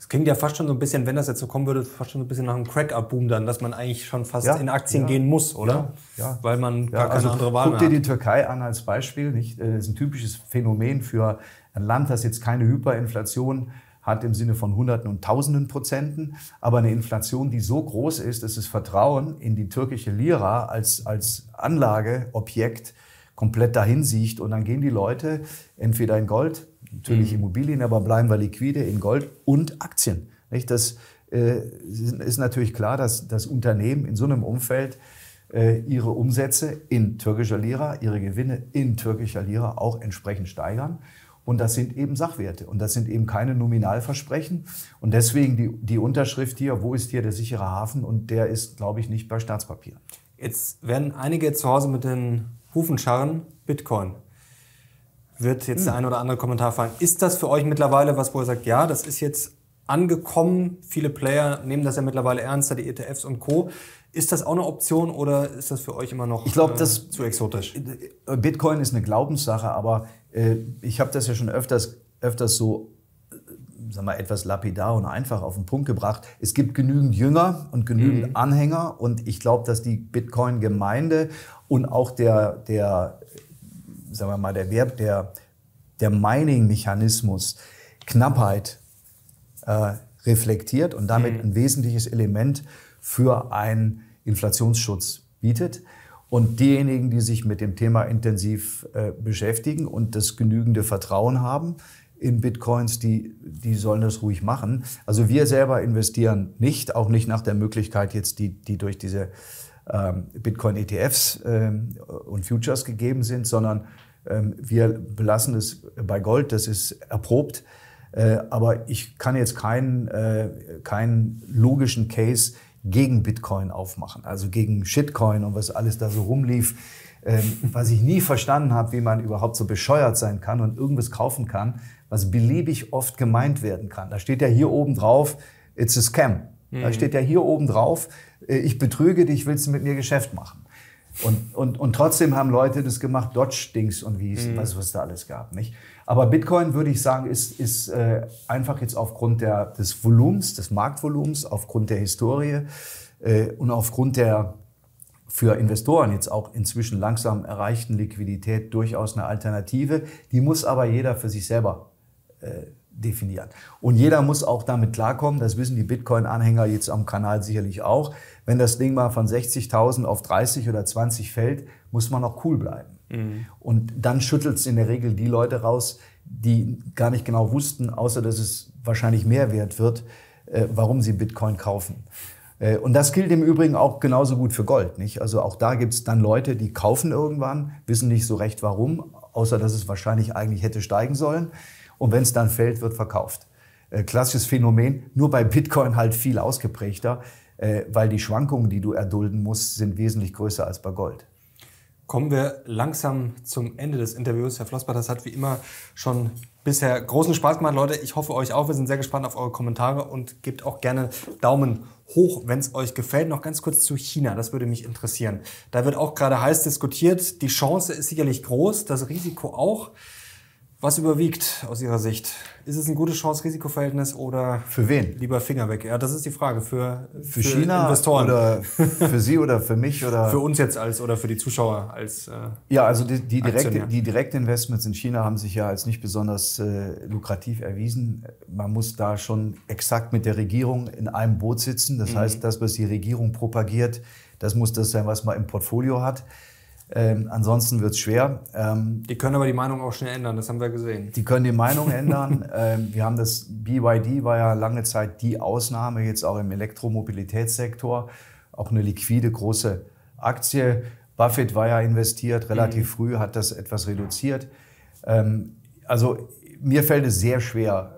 Es klingt ja fast schon so ein bisschen, wenn das jetzt so kommen würde, fast schon so ein bisschen nach einem Crack-Up-Boom dann, dass man eigentlich schon fast ja, in Aktien ja, gehen muss, oder? Ja, Weil man gar keine also andere Wahl hat. Guck dir die Türkei an als Beispiel. Nicht? Das äh, ist ein typisches Phänomen für ein Land, das jetzt keine Hyperinflation hat im Sinne von Hunderten und Tausenden Prozenten, aber eine Inflation, die so groß ist, dass das Vertrauen in die türkische Lira als, als Anlageobjekt komplett dahin siegt. Und dann gehen die Leute entweder in Gold, natürlich mhm. Immobilien, aber bleiben wir liquide in Gold und Aktien. Nicht? Das äh, ist natürlich klar, dass das Unternehmen in so einem Umfeld äh, ihre Umsätze in türkischer Lira, ihre Gewinne in türkischer Lira auch entsprechend steigern. Und das sind eben Sachwerte und das sind eben keine Nominalversprechen. Und deswegen die, die Unterschrift hier, wo ist hier der sichere Hafen? Und der ist, glaube ich, nicht bei Staatspapieren. Jetzt werden einige zu Hause mit den Hufen scharren, Bitcoin wird jetzt der hm. ein oder andere Kommentar fallen. Ist das für euch mittlerweile was, wo ihr sagt, ja, das ist jetzt angekommen, viele Player nehmen das ja mittlerweile ernster, die ETFs und Co. Ist das auch eine Option oder ist das für euch immer noch ich glaub, äh, das, zu exotisch? Bitcoin ist eine Glaubenssache, aber äh, ich habe das ja schon öfters, öfters so äh, sag mal, etwas lapidar und einfach auf den Punkt gebracht. Es gibt genügend Jünger und genügend mhm. Anhänger und ich glaube, dass die Bitcoin-Gemeinde und auch der, der sagen wir mal, der Werb, der, der Mining-Mechanismus Knappheit äh, reflektiert und damit mhm. ein wesentliches Element für einen Inflationsschutz bietet. Und diejenigen, die sich mit dem Thema intensiv äh, beschäftigen und das genügende Vertrauen haben in Bitcoins, die, die sollen das ruhig machen. Also wir selber investieren nicht, auch nicht nach der Möglichkeit jetzt, die, die durch diese ähm, Bitcoin-ETFs ähm, und Futures gegeben sind, sondern ähm, wir belassen es bei Gold, das ist erprobt. Äh, aber ich kann jetzt keinen, äh, keinen logischen Case gegen Bitcoin aufmachen, also gegen Shitcoin und was alles da so rumlief. was ich nie verstanden habe, wie man überhaupt so bescheuert sein kann und irgendwas kaufen kann, was beliebig oft gemeint werden kann. Da steht ja hier oben drauf, it's a scam. Da mhm. steht ja hier oben drauf, äh, ich betrüge dich, willst du mit mir Geschäft machen? Und, und, und trotzdem haben Leute das gemacht, Dodge, Dings und wie es, mhm. was, was da alles gab. Nicht? Aber Bitcoin, würde ich sagen, ist, ist äh, einfach jetzt aufgrund der, des Volumens, des Marktvolumens, aufgrund der Historie äh, und aufgrund der für Investoren jetzt auch inzwischen langsam erreichten Liquidität durchaus eine Alternative. Die muss aber jeder für sich selber äh, definiert. Und jeder muss auch damit klarkommen, das wissen die Bitcoin-Anhänger jetzt am Kanal sicherlich auch. Wenn das Ding mal von 60.000 auf 30 oder 20 fällt, muss man auch cool bleiben. Mhm. Und dann schüttelt es in der Regel die Leute raus, die gar nicht genau wussten, außer dass es wahrscheinlich mehr wert wird, äh, warum sie Bitcoin kaufen. Äh, und das gilt im Übrigen auch genauso gut für Gold. Nicht? Also auch da gibt es dann Leute, die kaufen irgendwann, wissen nicht so recht warum, außer dass es wahrscheinlich eigentlich hätte steigen sollen. Und wenn es dann fällt, wird verkauft. Äh, klassisches Phänomen, nur bei Bitcoin halt viel ausgeprägter, äh, weil die Schwankungen, die du erdulden musst, sind wesentlich größer als bei Gold. Kommen wir langsam zum Ende des Interviews. Herr Flossbach, das hat wie immer schon bisher großen Spaß gemacht. Leute, ich hoffe euch auch. Wir sind sehr gespannt auf eure Kommentare und gebt auch gerne Daumen hoch, wenn es euch gefällt. Noch ganz kurz zu China, das würde mich interessieren. Da wird auch gerade heiß diskutiert. Die Chance ist sicherlich groß, das Risiko auch. Was überwiegt aus Ihrer Sicht? Ist es ein gutes Chance-Risiko-Verhältnis oder für wen? Lieber Finger weg. Ja, das ist die Frage für, für, für China Investoren. oder für Sie oder für mich oder für uns jetzt als oder für die Zuschauer als. Äh, ja, also die, die, direkte, die Direktinvestments in China haben sich ja als nicht besonders äh, lukrativ erwiesen. Man muss da schon exakt mit der Regierung in einem Boot sitzen. Das mhm. heißt, das, was die Regierung propagiert, das muss das sein, was man im Portfolio hat. Ähm, ansonsten wird es schwer. Ähm, die können aber die Meinung auch schnell ändern, das haben wir gesehen. Die können die Meinung ändern. Ähm, wir haben das BYD war ja lange Zeit die Ausnahme, jetzt auch im Elektromobilitätssektor. Auch eine liquide große Aktie. Buffett war ja investiert, relativ mhm. früh hat das etwas reduziert. Ähm, also mir fällt es sehr schwer,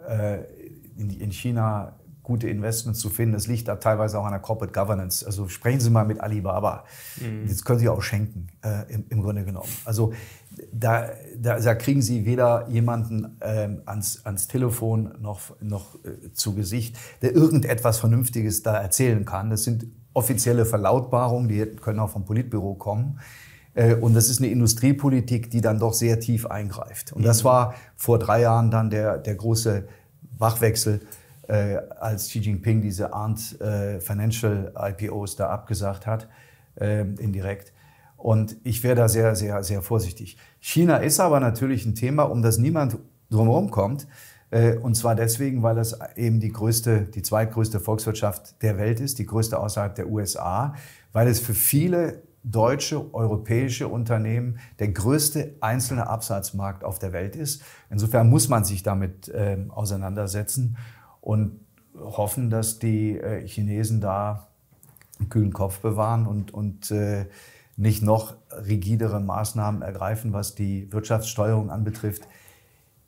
äh, in, in China gute Investments zu finden. Das liegt da teilweise auch an der Corporate Governance. Also sprechen Sie mal mit Alibaba. Mhm. Das können Sie auch schenken, äh, im, im, Grunde genommen. Also da, da, da kriegen Sie weder jemanden ähm, ans, ans Telefon noch, noch äh, zu Gesicht, der irgendetwas Vernünftiges da erzählen kann. Das sind offizielle Verlautbarungen, die können auch vom Politbüro kommen. Äh, und das ist eine Industriepolitik, die dann doch sehr tief eingreift. Und das mhm. war vor drei Jahren dann der, der große Wachwechsel äh, als Xi Jinping diese Arndt äh, Financial IPOs da abgesagt hat, äh, indirekt. Und ich wäre da sehr, sehr, sehr vorsichtig. China ist aber natürlich ein Thema, um das niemand drumherum kommt. Äh, und zwar deswegen, weil das eben die größte, die zweitgrößte Volkswirtschaft der Welt ist, die größte außerhalb der USA, weil es für viele deutsche, europäische Unternehmen der größte einzelne Absatzmarkt auf der Welt ist. Insofern muss man sich damit äh, auseinandersetzen und hoffen, dass die äh, Chinesen da einen kühlen Kopf bewahren und, und äh, nicht noch rigidere Maßnahmen ergreifen, was die Wirtschaftssteuerung anbetrifft.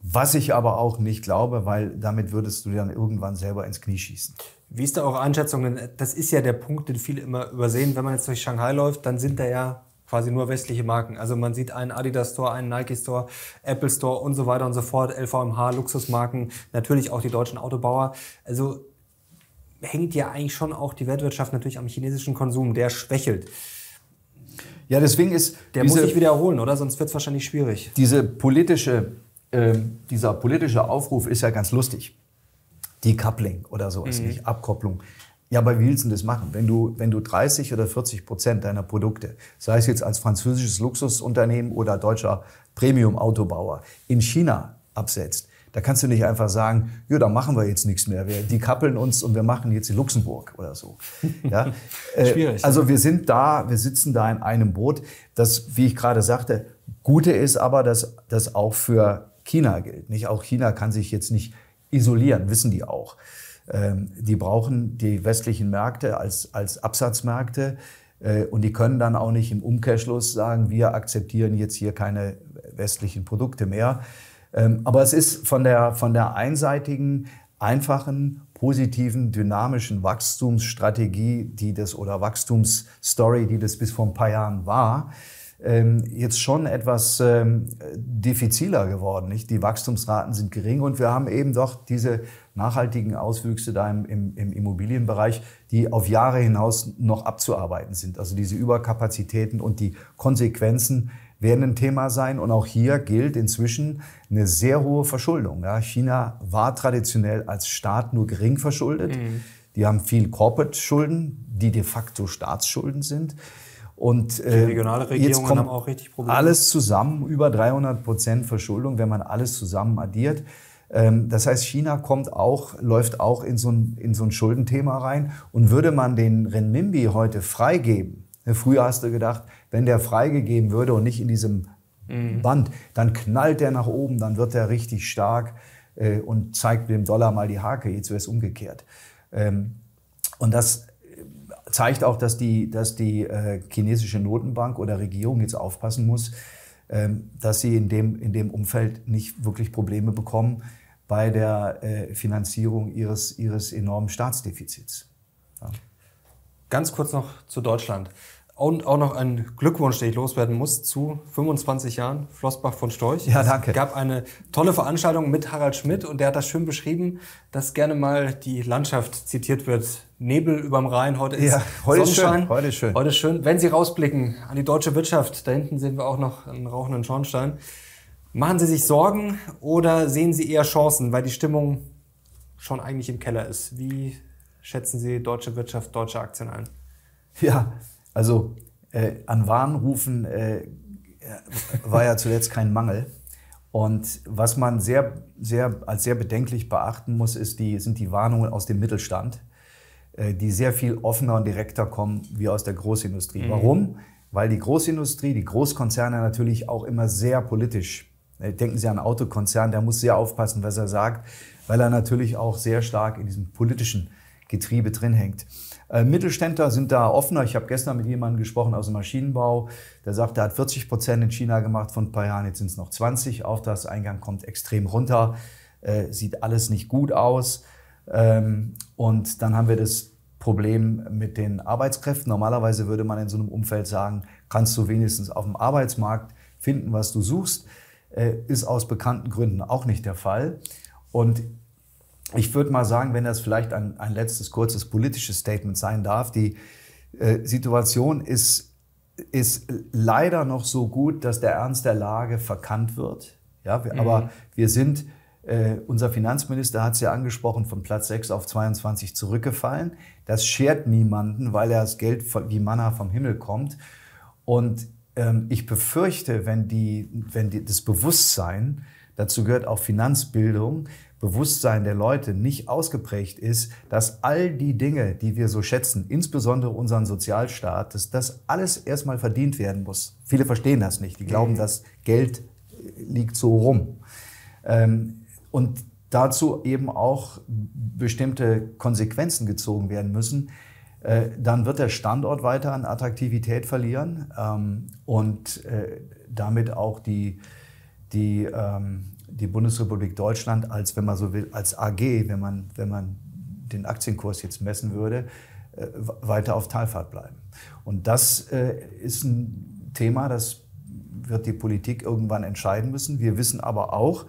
Was ich aber auch nicht glaube, weil damit würdest du dann irgendwann selber ins Knie schießen. Wie ist da eure Einschätzung? Äh, das ist ja der Punkt, den viele immer übersehen. Wenn man jetzt durch Shanghai läuft, dann sind da ja quasi nur westliche Marken. Also man sieht einen Adidas Store, einen Nike Store, Apple Store und so weiter und so fort, LVMH, Luxusmarken, natürlich auch die deutschen Autobauer. Also hängt ja eigentlich schon auch die Weltwirtschaft natürlich am chinesischen Konsum, der schwächelt. Ja, deswegen ist. Der diese, muss sich wiederholen, oder? Sonst wird es wahrscheinlich schwierig. Diese politische, äh, dieser politische Aufruf ist ja ganz lustig. Decoupling oder so ist mhm. nicht Abkopplung. Ja, aber wie willst du das machen? Wenn du, wenn du 30 oder 40 Prozent deiner Produkte, sei es jetzt als französisches Luxusunternehmen oder deutscher Premium-Autobauer, in China absetzt, da kannst du nicht einfach sagen, ja, da machen wir jetzt nichts mehr. Wir, die kappeln uns und wir machen jetzt in Luxemburg oder so. Ja? Äh, Schwierig. Also wir sind da, wir sitzen da in einem Boot. Das, wie ich gerade sagte, Gute ist aber, dass das auch für China gilt. Nicht auch China kann sich jetzt nicht isolieren, wissen die auch. Ähm, die brauchen die westlichen Märkte als, als Absatzmärkte äh, und die können dann auch nicht im Umkehrschluss sagen, wir akzeptieren jetzt hier keine westlichen Produkte mehr. Ähm, aber es ist von der, von der einseitigen, einfachen, positiven, dynamischen Wachstumsstrategie, die das oder Wachstumsstory, die das bis vor ein paar Jahren war, ähm, jetzt schon etwas ähm, diffiziler geworden. Nicht? Die Wachstumsraten sind gering und wir haben eben doch diese nachhaltigen Auswüchse da im, im, im Immobilienbereich, die auf Jahre hinaus noch abzuarbeiten sind. Also diese Überkapazitäten und die Konsequenzen werden ein Thema sein. Und auch hier gilt inzwischen eine sehr hohe Verschuldung. Ja, China war traditionell als Staat nur gering verschuldet. Mhm. Die haben viel Corporate-Schulden, die de facto Staatsschulden sind. Und äh, die ähm, regionale Regierungen jetzt kommt haben auch richtig Probleme. Alles zusammen, über 300 Prozent Verschuldung, wenn man alles zusammen addiert. Ähm, das heißt, China kommt auch, läuft auch in so, ein, in so ein Schuldenthema rein. Und würde man den Renminbi heute freigeben, ne, früher hast du gedacht, wenn der freigegeben würde und nicht in diesem mhm. Band, dann knallt der nach oben, dann wird der richtig stark äh, und zeigt dem Dollar mal die Hake. Jetzt wäre es umgekehrt. Ähm, und das zeigt auch, dass die, dass die äh, chinesische Notenbank oder Regierung jetzt aufpassen muss, ähm, dass sie in dem, in dem Umfeld nicht wirklich Probleme bekommen bei der äh, Finanzierung ihres, ihres enormen Staatsdefizits. Ja. Ganz kurz noch zu Deutschland. Und auch noch ein Glückwunsch, den ich loswerden muss, zu 25 Jahren Flossbach von Storch. Ja, danke. Es gab eine tolle Veranstaltung mit Harald Schmidt und der hat das schön beschrieben, dass gerne mal die Landschaft zitiert wird. Nebel überm Rhein, heute ist ja, heute Sonnenschein. Ist schön, heute ist schön. Heute ist schön. Wenn Sie rausblicken an die deutsche Wirtschaft, da hinten sehen wir auch noch einen rauchenden Schornstein. Machen Sie sich Sorgen oder sehen Sie eher Chancen, weil die Stimmung schon eigentlich im Keller ist? Wie schätzen Sie deutsche Wirtschaft, deutsche Aktien ein? Ja, also äh, an Warnrufen äh, war ja zuletzt kein Mangel. Und was man sehr, sehr, als sehr bedenklich beachten muss, ist die, sind die Warnungen aus dem Mittelstand, äh, die sehr viel offener und direkter kommen wie aus der Großindustrie. Mhm. Warum? Weil die Großindustrie, die Großkonzerne natürlich auch immer sehr politisch. Äh, denken Sie an einen Autokonzern, der muss sehr aufpassen, was er sagt, weil er natürlich auch sehr stark in diesem politischen Getriebe drin hängt. Äh, Mittelständler sind da offener. Ich habe gestern mit jemandem gesprochen aus dem Maschinenbau, der sagt, er hat 40 Prozent in China gemacht von ein paar Jahren, jetzt sind es noch 20. Auch das Eingang kommt extrem runter, äh, sieht alles nicht gut aus. Ähm, und dann haben wir das Problem mit den Arbeitskräften. Normalerweise würde man in so einem Umfeld sagen, kannst du wenigstens auf dem Arbeitsmarkt finden, was du suchst. Äh, ist aus bekannten Gründen auch nicht der Fall. Und ich würde mal sagen, wenn das vielleicht ein, ein letztes kurzes politisches Statement sein darf, die äh, Situation ist, ist leider noch so gut, dass der Ernst der Lage verkannt wird. Ja, wir, mhm. aber wir sind, äh, unser Finanzminister hat es ja angesprochen, von Platz 6 auf 22 zurückgefallen. Das schert niemanden, weil er das Geld wie Manna vom Himmel kommt. Und ähm, ich befürchte, wenn die, wenn die, das Bewusstsein, dazu gehört auch Finanzbildung, Bewusstsein der Leute nicht ausgeprägt ist, dass all die Dinge, die wir so schätzen, insbesondere unseren Sozialstaat, dass das alles erstmal verdient werden muss. Viele verstehen das nicht. Die glauben, mhm. dass Geld äh, liegt so rum. Ähm, und dazu eben auch bestimmte Konsequenzen gezogen werden müssen. Äh, dann wird der Standort weiter an Attraktivität verlieren ähm, und äh, damit auch die, die ähm, die Bundesrepublik Deutschland als, wenn man so will, als AG, wenn man, wenn man den Aktienkurs jetzt messen würde, äh, weiter auf Talfahrt bleiben. Und das äh, ist ein Thema, das wird die Politik irgendwann entscheiden müssen. Wir wissen aber auch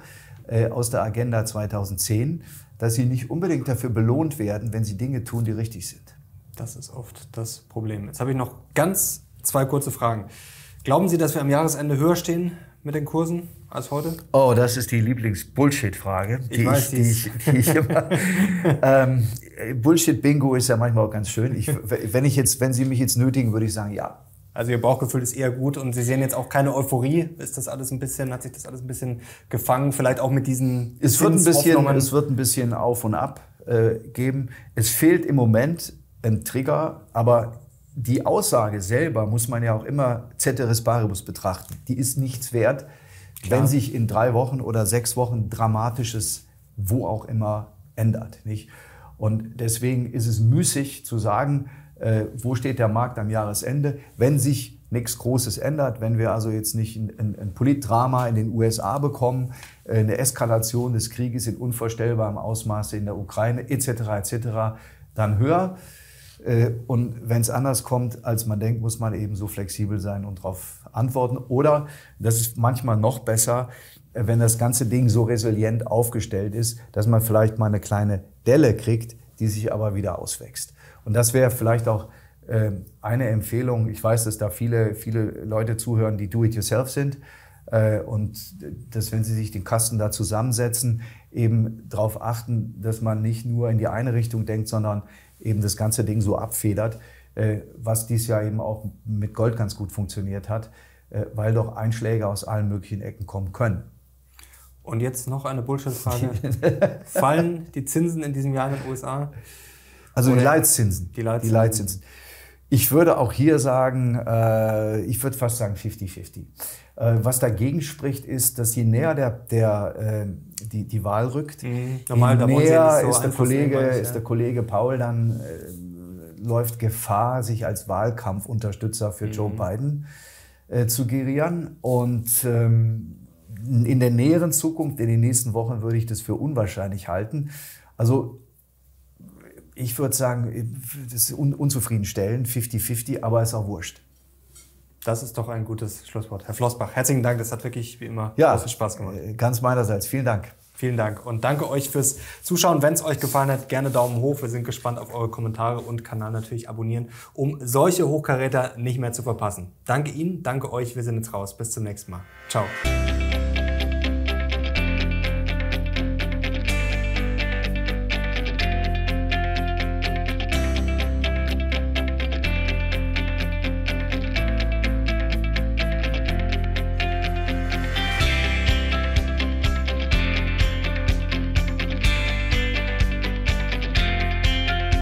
äh, aus der Agenda 2010, dass sie nicht unbedingt dafür belohnt werden, wenn sie Dinge tun, die richtig sind. Das ist oft das Problem. Jetzt habe ich noch ganz zwei kurze Fragen. Glauben Sie, dass wir am Jahresende höher stehen mit den Kursen als heute? Oh, das ist die Lieblings-Bullshit-Frage, die, ich die, die ich immer. ähm, Bullshit-Bingo ist ja manchmal auch ganz schön. Ich, wenn, ich jetzt, wenn Sie mich jetzt nötigen, würde ich sagen, ja. Also Ihr Bauchgefühl ist eher gut und Sie sehen jetzt auch keine Euphorie. Ist das alles ein bisschen, hat sich das alles ein bisschen gefangen? Vielleicht auch mit diesen. Es wird ein bisschen, es wird ein bisschen auf und ab äh, geben. Es fehlt im Moment ein Trigger, aber die Aussage selber muss man ja auch immer ceteris paribus betrachten. Die ist nichts wert, Klar. wenn sich in drei Wochen oder sechs Wochen Dramatisches wo auch immer ändert. Nicht? Und deswegen ist es müßig zu sagen, äh, wo steht der Markt am Jahresende, wenn sich nichts Großes ändert, wenn wir also jetzt nicht ein, ein, ein Politdrama in den USA bekommen, äh, eine Eskalation des Krieges in unvorstellbarem Ausmaße in der Ukraine etc. etc., dann höher. Äh, und wenn es anders kommt, als man denkt, muss man eben so flexibel sein und darauf antworten. Oder, das ist manchmal noch besser, äh, wenn das ganze Ding so resilient aufgestellt ist, dass man vielleicht mal eine kleine Delle kriegt, die sich aber wieder auswächst. Und das wäre vielleicht auch äh, eine Empfehlung. Ich weiß, dass da viele, viele Leute zuhören, die do-it-yourself sind. Äh, und dass, wenn sie sich den Kasten da zusammensetzen, eben darauf achten, dass man nicht nur in die eine Richtung denkt, sondern eben das ganze Ding so abfedert, äh, was dies Jahr eben auch mit Gold ganz gut funktioniert hat, äh, weil doch Einschläge aus allen möglichen Ecken kommen können. Und jetzt noch eine Bullshit-Frage. Fallen die Zinsen in diesem Jahr in den USA? Also die Leitzinsen. Die Leitzinsen. Die Leitzinsen. Ich würde auch hier sagen, äh, ich würde fast sagen 50-50. was dagegen spricht, ist, dass je näher der, der die, die, Wahl rückt. Mhm. Normal, Je näher so ist, der Kollege, manche, ist der Kollege Paul dann äh, läuft Gefahr, sich als Wahlkampfunterstützer für mhm. Joe Biden äh, zu gerieren. Und ähm, in der näheren Zukunft, in den nächsten Wochen, würde ich das für unwahrscheinlich halten. Also ich würde sagen, das ist un unzufriedenstellend, 50-50, aber ist auch wurscht. Das ist doch ein gutes Schlusswort. Herr Flossbach, herzlichen Dank. Das hat wirklich wie immer ja, großen Spaß gemacht. Äh, ganz meinerseits. Vielen Dank. Vielen Dank und danke euch fürs Zuschauen. Wenn es euch gefallen hat, gerne Daumen hoch. Wir sind gespannt auf eure Kommentare und Kanal natürlich abonnieren, um solche Hochkaräter nicht mehr zu verpassen. Danke Ihnen, danke euch. Wir sind jetzt raus. Bis zum nächsten Mal. Ciao.